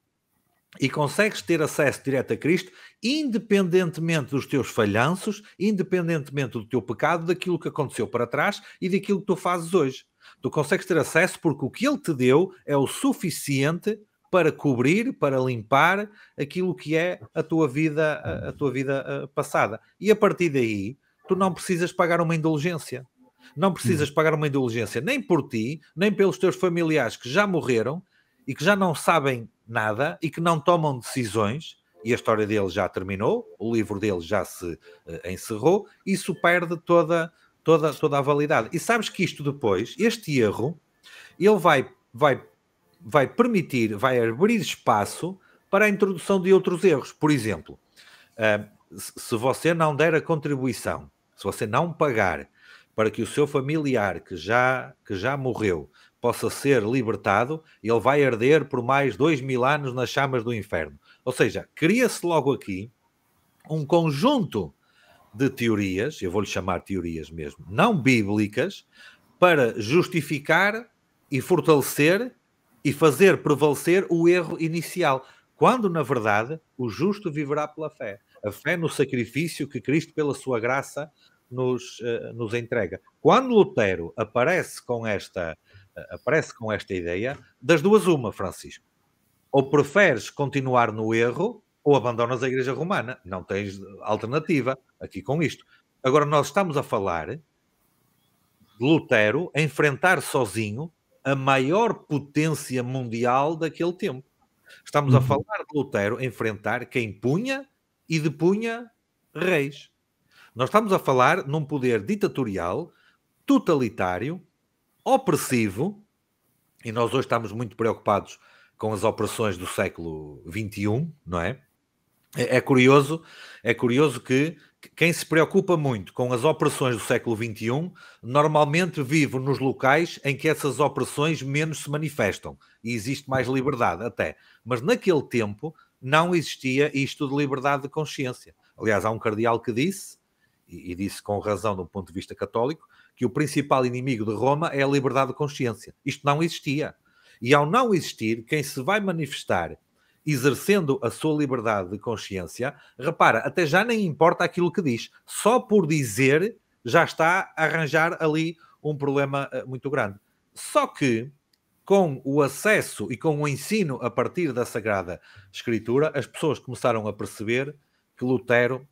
Speaker 1: e consegues ter acesso direto a Cristo independentemente dos teus falhanços, independentemente do teu pecado, daquilo que aconteceu para trás e daquilo que tu fazes hoje. Tu consegues ter acesso porque o que ele te deu é o suficiente para cobrir, para limpar aquilo que é a tua vida, a, a uhum. tua vida eh, passada. E a partir daí, tu não precisas pagar uma indulgência. Não precisas hum. pagar uma indulgência nem por ti, nem pelos teus familiares que já morreram e que já não sabem nada e que não tomam decisões. E a história dele já terminou, o livro dele já se uh, encerrou. Isso perde toda, toda, toda a validade. E sabes que isto depois, este erro, ele vai, vai vai permitir, vai abrir espaço para a introdução de outros erros. Por exemplo, ah, se você não der a contribuição, se você não pagar para que o seu familiar que já, que já morreu possa ser libertado, ele vai arder por mais dois mil anos nas chamas do inferno. Ou seja, cria-se logo aqui um conjunto de teorias, eu vou-lhe chamar teorias mesmo, não bíblicas, para justificar e fortalecer e fazer prevalecer o erro inicial, quando na verdade o justo viverá pela fé. A fé no sacrifício que Cristo, pela sua graça, nos, uh, nos entrega. Quando Lutero aparece com esta uh, aparece com esta ideia, das duas uma, Francisco. Ou preferes continuar no erro ou abandonas a Igreja Romana. Não tens alternativa aqui com isto. Agora, nós estamos a falar de Lutero a enfrentar sozinho a maior potência mundial daquele tempo. Estamos uhum. a falar de Lutero enfrentar quem punha e depunha reis. Nós estamos a falar num poder ditatorial, totalitário, opressivo, e nós hoje estamos muito preocupados com as opressões do século XXI, não é? é? É curioso, é curioso que quem se preocupa muito com as opressões do século XXI normalmente vive nos locais em que essas opressões menos se manifestam e existe mais liberdade, até. Mas naquele tempo não existia isto de liberdade de consciência. Aliás, há um cardeal que disse, e disse com razão do ponto de vista católico, que o principal inimigo de Roma é a liberdade de consciência. Isto não existia. E ao não existir, quem se vai manifestar exercendo a sua liberdade de consciência, repara, até já nem importa aquilo que diz, só por dizer já está a arranjar ali um problema eh, muito grande. Só que com o acesso e com o ensino a partir da Sagrada Escritura, as pessoas começaram a perceber que Lutero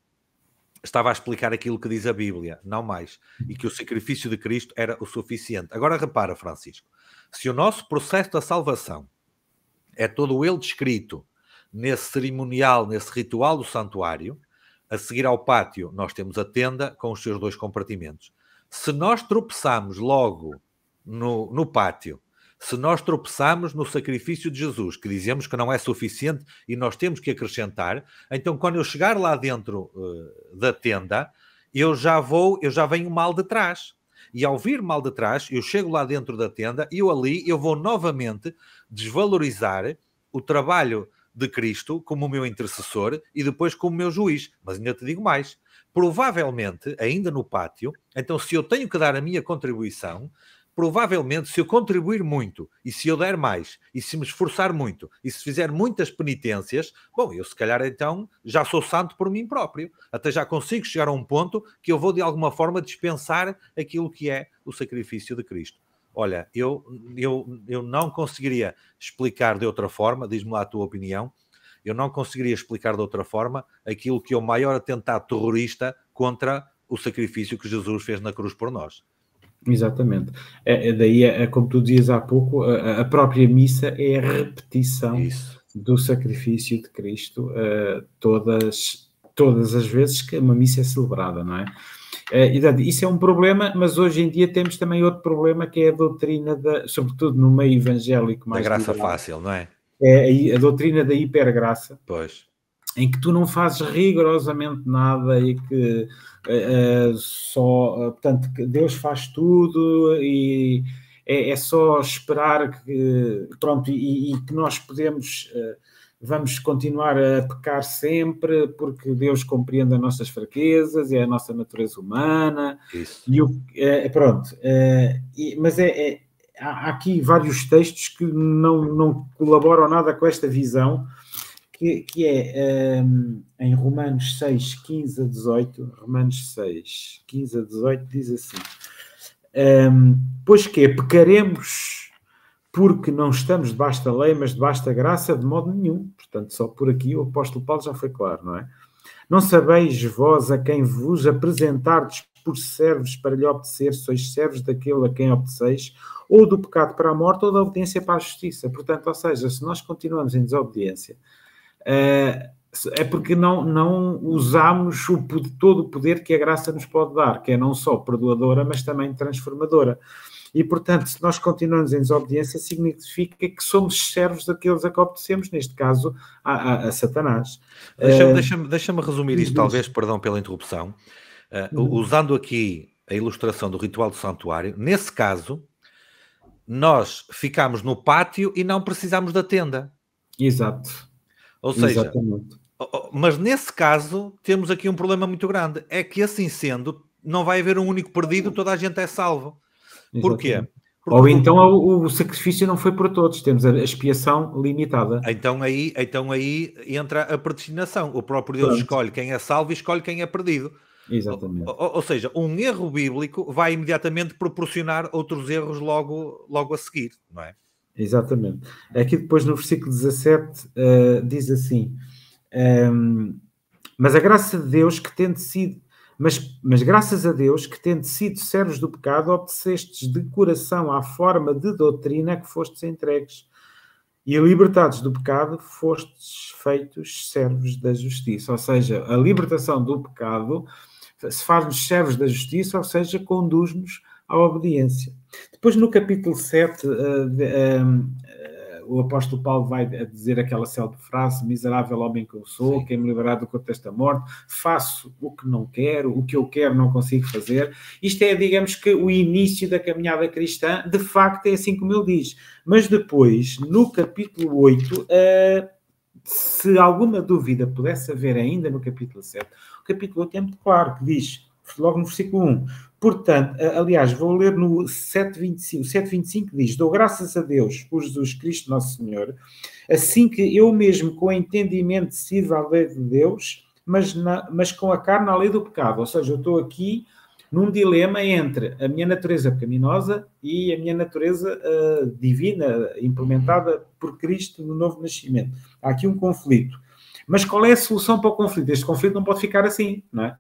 Speaker 1: estava a explicar aquilo que diz a Bíblia, não mais, e que o sacrifício de Cristo era o suficiente. Agora repara, Francisco, se o nosso processo da salvação é todo ele descrito nesse cerimonial, nesse ritual do santuário. A seguir ao pátio, nós temos a tenda com os seus dois compartimentos. Se nós tropeçamos logo no, no pátio, se nós tropeçamos no sacrifício de Jesus, que dizemos que não é suficiente e nós temos que acrescentar, então quando eu chegar lá dentro uh, da tenda, eu já vou, eu já venho mal de trás e ao vir mal de trás, eu chego lá dentro da tenda e eu ali eu vou novamente desvalorizar o trabalho de Cristo como meu intercessor e depois como meu juiz. Mas ainda te digo mais. Provavelmente, ainda no pátio, então se eu tenho que dar a minha contribuição, provavelmente, se eu contribuir muito e se eu der mais e se me esforçar muito e se fizer muitas penitências, bom, eu se calhar então já sou santo por mim próprio. Até já consigo chegar a um ponto que eu vou de alguma forma dispensar aquilo que é o sacrifício de Cristo. Olha, eu, eu, eu não conseguiria explicar de outra forma, diz-me lá a tua opinião, eu não conseguiria explicar de outra forma aquilo que é o maior atentado terrorista contra o sacrifício que Jesus fez
Speaker 2: na cruz por nós. Exatamente. É, é daí, é, é, como tu dizias há pouco, a, a própria missa é a repetição Isso. do sacrifício de Cristo uh, todas, todas as vezes que uma missa é celebrada, não é? Eh, isso é um problema, mas hoje em dia temos também outro problema que é a doutrina, da, sobretudo no meio evangélico mais. Da graça liberal. fácil, não é? É a, a doutrina da hipergraça. Pois em que tu não fazes rigorosamente nada e que uh, só, uh, portanto, Deus faz tudo e é, é só esperar que, pronto, e, e que nós podemos, uh, vamos continuar a pecar sempre porque Deus compreende as nossas fraquezas e é a nossa natureza humana. Isso. E o, pronto, e, mas é, é, há aqui vários textos que não, não colaboram nada com esta visão que, que é um, ehm, em Romanos 6, 15 a 18, Romanos 6, 15 a 18, diz assim: um, ehm, Pois que pecaremos porque não estamos debaixo da lei, mas debaixo da graça, de modo nenhum. Portanto, só por aqui o apóstolo Paulo já foi claro, não é? Não sabeis vós a quem vos apresentardes por servos para lhe obedecer, sois servos daquele a quem obedeceis, ou do pecado para a morte, ou da obediência para a justiça. Portanto, ou seja, se nós continuamos em desobediência, eh, é porque não, não usamos o, todo o poder que a graça nos pode dar, que é não só perdoadora, mas também transformadora. E, portanto, se nós continuamos em desobediência, significa que somos servos daqueles a que obedecemos, neste caso, a, a, a Satanás. Deixa-me deixa eh, deixa resumir isto, talvez,
Speaker 1: perdão pela interrupção. Uh, Usando aqui a ilustração do ritual do santuário, nesse caso, nós ficámos no pátio e não precisámos da tenda. Exato. Ou seja, Exatamente. mas nesse caso temos aqui um problema muito grande. É que assim sendo, não vai haver um único perdido, toda a gente é salvo. Porquê? Porque... Ou então
Speaker 2: o, sacrifício não foi para todos, temos a expiação limitada.
Speaker 1: Então aí, então aí entra a predestinação. O próprio Deus Pronto. escolhe quem é salvo e escolhe quem é perdido. Exatamente. Ou, ou, seja, um erro bíblico vai imediatamente proporcionar outros erros logo, logo a seguir, não é?
Speaker 2: Exatamente. Aqui depois no versículo 17 uh, eh, diz assim: um, ehm, Mas a graça de Deus que tendo sido, mas, mas graças a Deus que tendo sido servos do pecado, obtecestes de coração à forma de doutrina que fostes entregues, e libertados do pecado, fostes feitos servos da justiça. Ou seja, a libertação do pecado se faz-nos servos da justiça, ou seja, conduz-nos à obediência. Depois, no capítulo 7, uh, eh, de, ehm, eh, o apóstolo Paulo vai dizer aquela célebre frase: Miserável homem que eu sou, Sim. quem me liberar do corpo desta morte, faço o que não quero, o que eu quero não consigo fazer. Isto é, digamos que, o início da caminhada cristã, de facto, é assim como ele diz. Mas depois, no capítulo 8, uh, eh, se alguma dúvida pudesse haver ainda no capítulo 7, o capítulo 8 é muito claro, que diz logo no versículo 1. Portanto, aliás, vou ler no 7.25. 7.25 diz: Dou graças a Deus por Jesus Cristo, nosso Senhor, assim que eu mesmo, com entendimento, sirvo a lei de Deus, mas, na, mas com a carne a lei do pecado. Ou seja, eu estou aqui num dilema entre a minha natureza pecaminosa e a minha natureza uh, divina, implementada uhum. por Cristo no novo nascimento. Há aqui um conflito. Mas qual é a solução para o conflito? Este conflito não pode ficar assim, não é?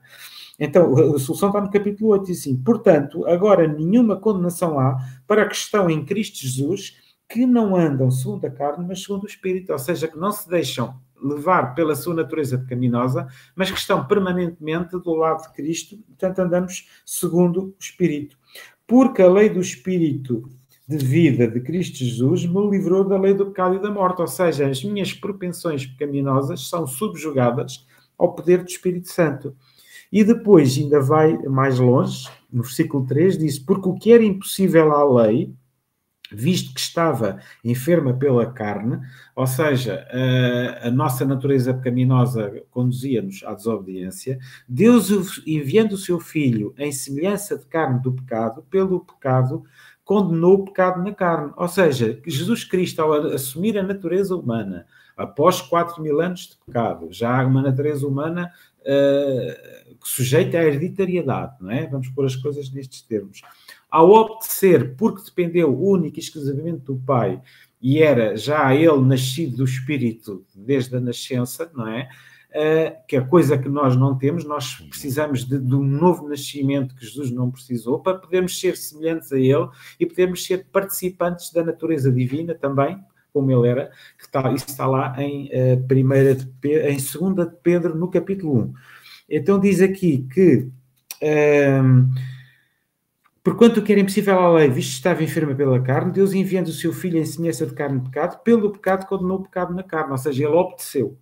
Speaker 2: Então, a solução está no capítulo 8 e assim, portanto, agora nenhuma condenação há para a estão em Cristo Jesus que não andam segundo a carne, mas segundo o Espírito, ou seja, que não se deixam levar pela sua natureza pecaminosa, mas que estão permanentemente do lado de Cristo, portanto, andamos segundo o Espírito. Porque a lei do Espírito de vida de Cristo Jesus me livrou da lei do pecado e da morte, ou seja, as minhas propensões pecaminosas são subjugadas ao poder do Espírito Santo. E depois ainda vai mais longe, no versículo 3 diz: Porque o que era impossível à lei, visto que estava enferma pela carne, ou seja, a, a nossa natureza pecaminosa conduzia-nos à desobediência, Deus, enviando o seu Filho em semelhança de carne do pecado, pelo pecado, condenou o pecado na carne. Ou seja, Jesus Cristo, ao assumir a natureza humana, Após 4 mil anos de pecado, já há uma natureza humana uh, sujeita à hereditariedade, não é? Vamos pôr as coisas nestes termos. Ao obedecer, porque dependeu única e exclusivamente do Pai, e era já ele nascido do Espírito desde a nascença, não é? Uh, que é coisa que nós não temos, nós precisamos de, de, um novo nascimento que Jesus não precisou para podermos ser semelhantes a Ele e podermos ser participantes da natureza divina também, como ele era, que está, isso está lá em, uh, primeira de Pedro, em 2 de Pedro, no capítulo 1. Então diz aqui que. Um, ehm, Porquanto o que era impossível à lei, visto que estava enferma pela carne, Deus enviando o seu filho em semelhança de carne e pecado, pelo pecado condenou o pecado na carne, ou seja, ele obteceu.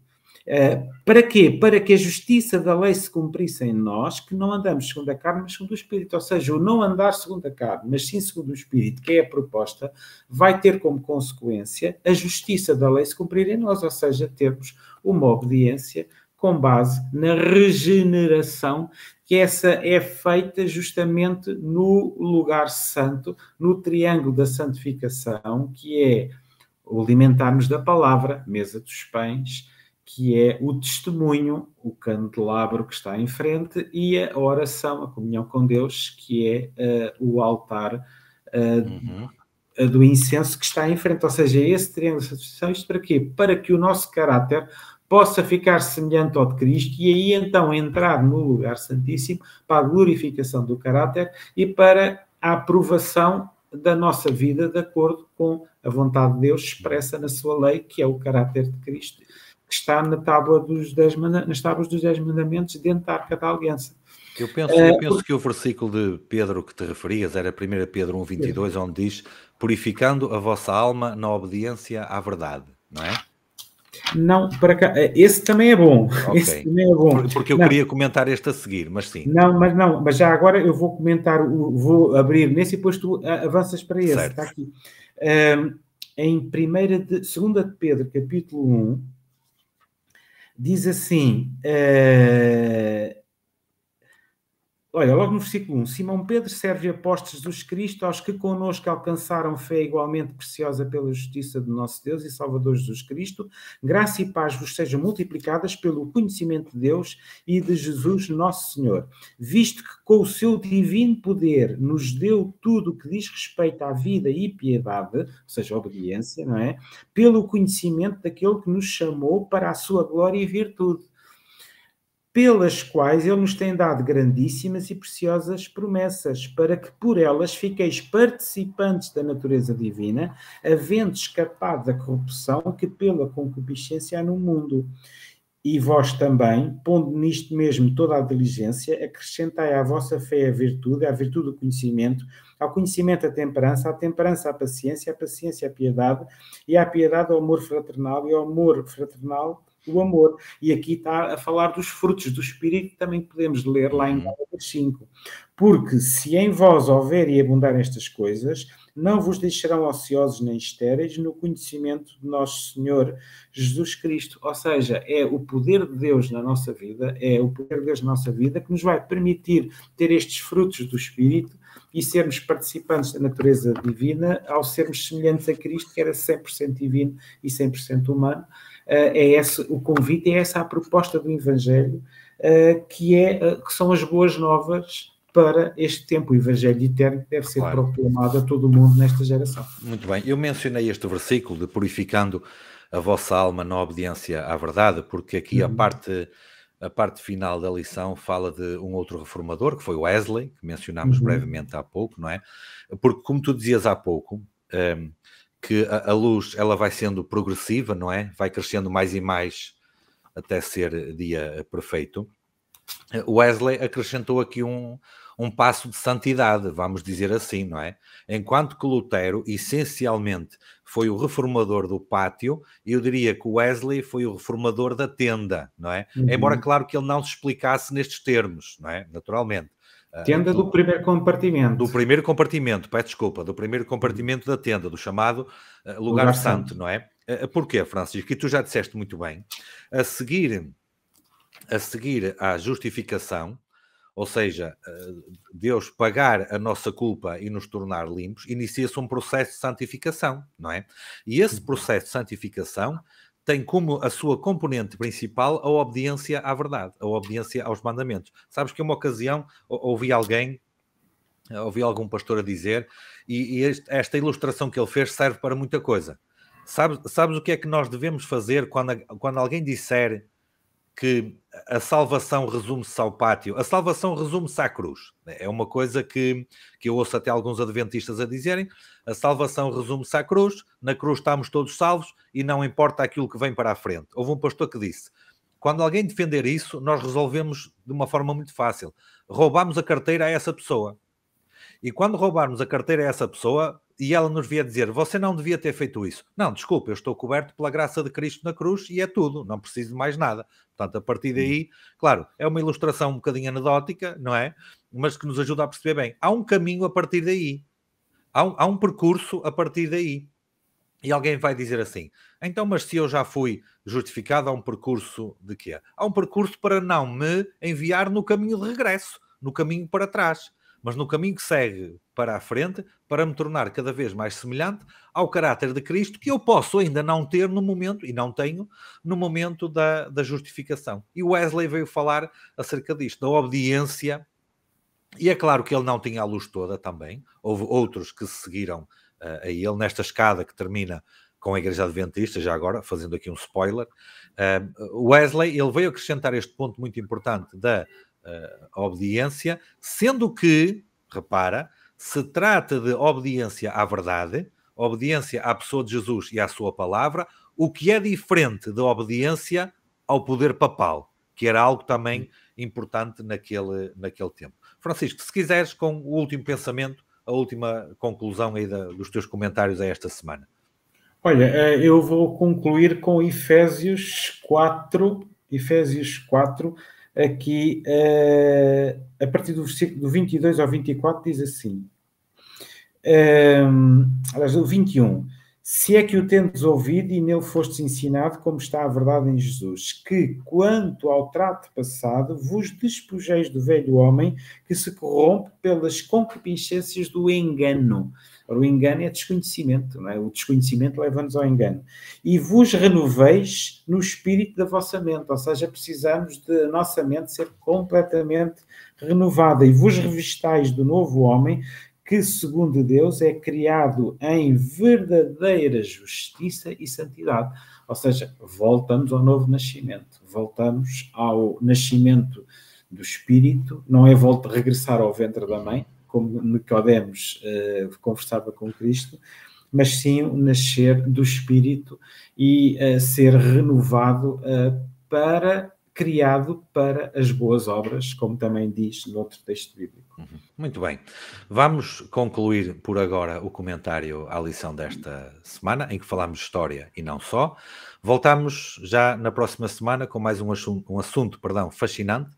Speaker 2: Eh, para quê? Para que a justiça da lei se cumprisse em nós, que não andamos segundo a carne, mas segundo o Espírito. Ou seja, o não andar segundo a carne, mas sim segundo o Espírito, que é a proposta, vai ter como consequência a justiça da lei se cumprir em nós, ou seja, termos uma obediência com base na regeneração, que essa é feita justamente no lugar santo, no triângulo da santificação, que é alimentarmos da palavra, mesa dos pães, que é o testemunho, o candelabro que está em frente, e a oração, a comunhão com Deus, que é uh, o altar uh, uhum. do incenso que está em frente. Ou seja, é esse triângulo de satisfação, isto para quê? Para que o nosso caráter possa ficar semelhante ao de Cristo e aí então entrar no lugar santíssimo para a glorificação do caráter e para a aprovação da nossa vida de acordo com a vontade de Deus expressa na sua lei, que é o caráter de Cristo que está na tábua dos dez, nas tábuas dos Dez Mandamentos dentro da Arca da Aliança. Eu penso, eu ah, penso
Speaker 1: que o versículo de Pedro que te referias era 1 Pedro 1, 22, onde diz: Purificando a vossa alma na obediência à verdade, não é?
Speaker 2: Não, para cá. Esse também é bom. Okay. Esse também é bom. Porque eu não. queria
Speaker 1: comentar este a seguir, mas sim.
Speaker 2: Não, mas não, mas já agora eu vou comentar, vou abrir nesse e depois tu avanças para esse. Certo. Está aqui. Um, em 1 de, 2 de Pedro, capítulo 1, diz assim: eh, Olha, logo no versículo 1, Simão Pedro serve apóstolos dos Cristo aos que conosco alcançaram fé igualmente preciosa pela justiça do nosso Deus e Salvador Jesus Cristo. Graça e paz vos sejam multiplicadas pelo conhecimento de Deus e de Jesus nosso Senhor, visto que com o seu divino poder nos deu tudo o que diz respeito à vida e piedade, ou seja, obediência, não é? Pelo conhecimento daquele que nos chamou para a sua glória e virtude pelas quais Ele nos tem dado grandíssimas e preciosas promessas, para que por elas fiqueis participantes da natureza divina, havendo escapado da corrupção que pela concupiscência há no mundo. E vós também, pondo nisto mesmo toda a diligência, acrescentai à vossa fé a virtude, à virtude o conhecimento, ao conhecimento a temperança, à temperança a paciência, à paciência a piedade, e à piedade ao amor fraternal, e ao amor fraternal o amor. E aqui está a falar dos frutos do Espírito, que também podemos ler lá em uhum. Gálatas 5. Porque se em vós houver e abundar estas coisas, não vos deixarão ociosos nem estéreis no conhecimento de nosso Senhor Jesus Cristo. Ou seja, é o poder de Deus na nossa vida, é o poder de Deus na nossa vida que nos vai permitir ter estes frutos do Espírito e sermos participantes da natureza divina ao sermos semelhantes a Cristo, que era 100% divino e 100% humano eh, é esse o convite, é essa a proposta do Evangelho, eh, que, é, eh, que são as boas novas para este tempo. O Evangelho eterno que deve ser claro. proclamado a todo mundo nesta geração.
Speaker 1: Muito bem, eu mencionei este versículo de purificando a vossa alma na obediência à verdade, porque aqui uhum. a parte a parte final da lição fala de um outro reformador, que foi Wesley, que mencionámos uhum. brevemente há pouco, não é? Porque, como tu dizias há pouco, que a, a, luz ela vai sendo progressiva, não é? Vai crescendo mais e mais até ser dia perfeito. Wesley acrescentou aqui um, um passo de santidade, vamos dizer assim, não é? Enquanto que Lutero, essencialmente, foi o reformador do pátio, eu diria que Wesley foi o reformador da tenda, não é? Uhum. Embora, claro, que ele não se explicasse nestes termos, não é? Naturalmente. Ah, tenda do, então, do, primeiro
Speaker 2: compartimento. Do
Speaker 1: primeiro compartimento, peço desculpa, do primeiro compartimento da tenda, do chamado uh, lugar, lugar santo, santo, não é? Uh, porquê, Francisco? E tu já disseste muito bem. A seguir, a seguir à justificação, ou seja, uh, Deus pagar a nossa culpa e nos tornar limpos, inicia-se um processo de santificação, não é? E esse uhum. processo de santificação tem como a sua componente principal a obediência à verdade, a obediência aos mandamentos. Sabes que uma ocasião ouvi alguém, ouvi algum pastor a dizer, e, e este, esta ilustração que ele fez serve para muita coisa. Sabes, sabes o que é que nós devemos fazer quando, quando alguém disser que a salvação resume-se ao pátio, a salvação resume-se à cruz. É uma coisa que, que eu ouço até alguns adventistas a dizerem: a salvação resume-se à cruz, na cruz estamos todos salvos e não importa aquilo que vem para a frente. Houve um pastor que disse: quando alguém defender isso, nós resolvemos de uma forma muito fácil. Roubamos a carteira a essa pessoa. E quando roubarmos a carteira a essa pessoa, e ela nos via dizer: Você não devia ter feito isso. Não, desculpa, eu estou coberto pela graça de Cristo na cruz e é tudo, não preciso de mais nada. Portanto, a partir daí, uhum. claro, é uma ilustração um bocadinho anedótica, não é? Mas que nos ajuda a perceber bem. Há um caminho a partir daí, há um, há um percurso a partir daí. E alguém vai dizer assim: então, mas se eu já fui justificado, há um percurso de quê? Há um percurso para não me enviar no caminho de regresso, no caminho para trás mas no caminho que segue para a frente, para me tornar cada vez mais semelhante ao caráter de Cristo que eu posso ainda não ter no momento, e não tenho, no momento da, da justificação. E Wesley veio falar acerca disto, da obediência, e é claro que ele não tinha a luz toda também, houve outros que se seguiram uh, a ele nesta escada que termina com a Igreja Adventista, já agora, fazendo aqui um spoiler, uh, Wesley, ele veio acrescentar este ponto muito importante da uh, obediência, sendo que, repara, se trata de obediência à verdade, obediência à pessoa de Jesus e à sua palavra, o que é diferente da obediência ao poder papal, que era algo também importante naquele, naquele tempo. Francisco, se quiseres, com o último pensamento, a última conclusão aí da, dos teus comentários a esta semana.
Speaker 2: Olha, eh, eu vou concluir com Efésios 4, Efésios 4, aqui, eh, a partir do versículo 22 ao 24, diz assim: eh, aliás, o 21. Se é que o tendes ouvido e nele fostes ensinado, como está a verdade em Jesus, que, quanto ao trato passado, vos despojeis do velho homem que se corrompe pelas concupiscências do engano o engano é desconhecimento, é? o desconhecimento leva-nos ao engano. E vos renoveis no espírito da vossa mente, ou seja, precisamos da nossa mente ser completamente renovada. E vos revistais do novo homem, que, segundo Deus, é criado em verdadeira justiça e santidade. Ou seja, voltamos ao novo nascimento, voltamos ao nascimento do espírito, não é volta regressar ao ventre da mãe, como Nicodemos uh, conversava com Cristo, mas sim nascer do Espírito e uh, ser renovado uh, para criado para as boas obras, como também diz no outro texto bíblico. Uhum.
Speaker 1: Muito bem. Vamos concluir por agora o comentário à lição desta semana, em que falamos história e não só. Voltamos já na próxima semana com mais um assunto, um assunto perdão, fascinante,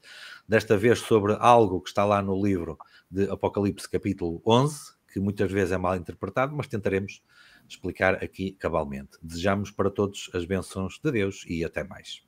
Speaker 1: desta vez sobre algo que está lá no livro de Apocalipse capítulo 11, que muitas vezes é mal interpretado, mas tentaremos explicar aqui cabalmente. Desejamos para todos as bênçãos de Deus e até mais.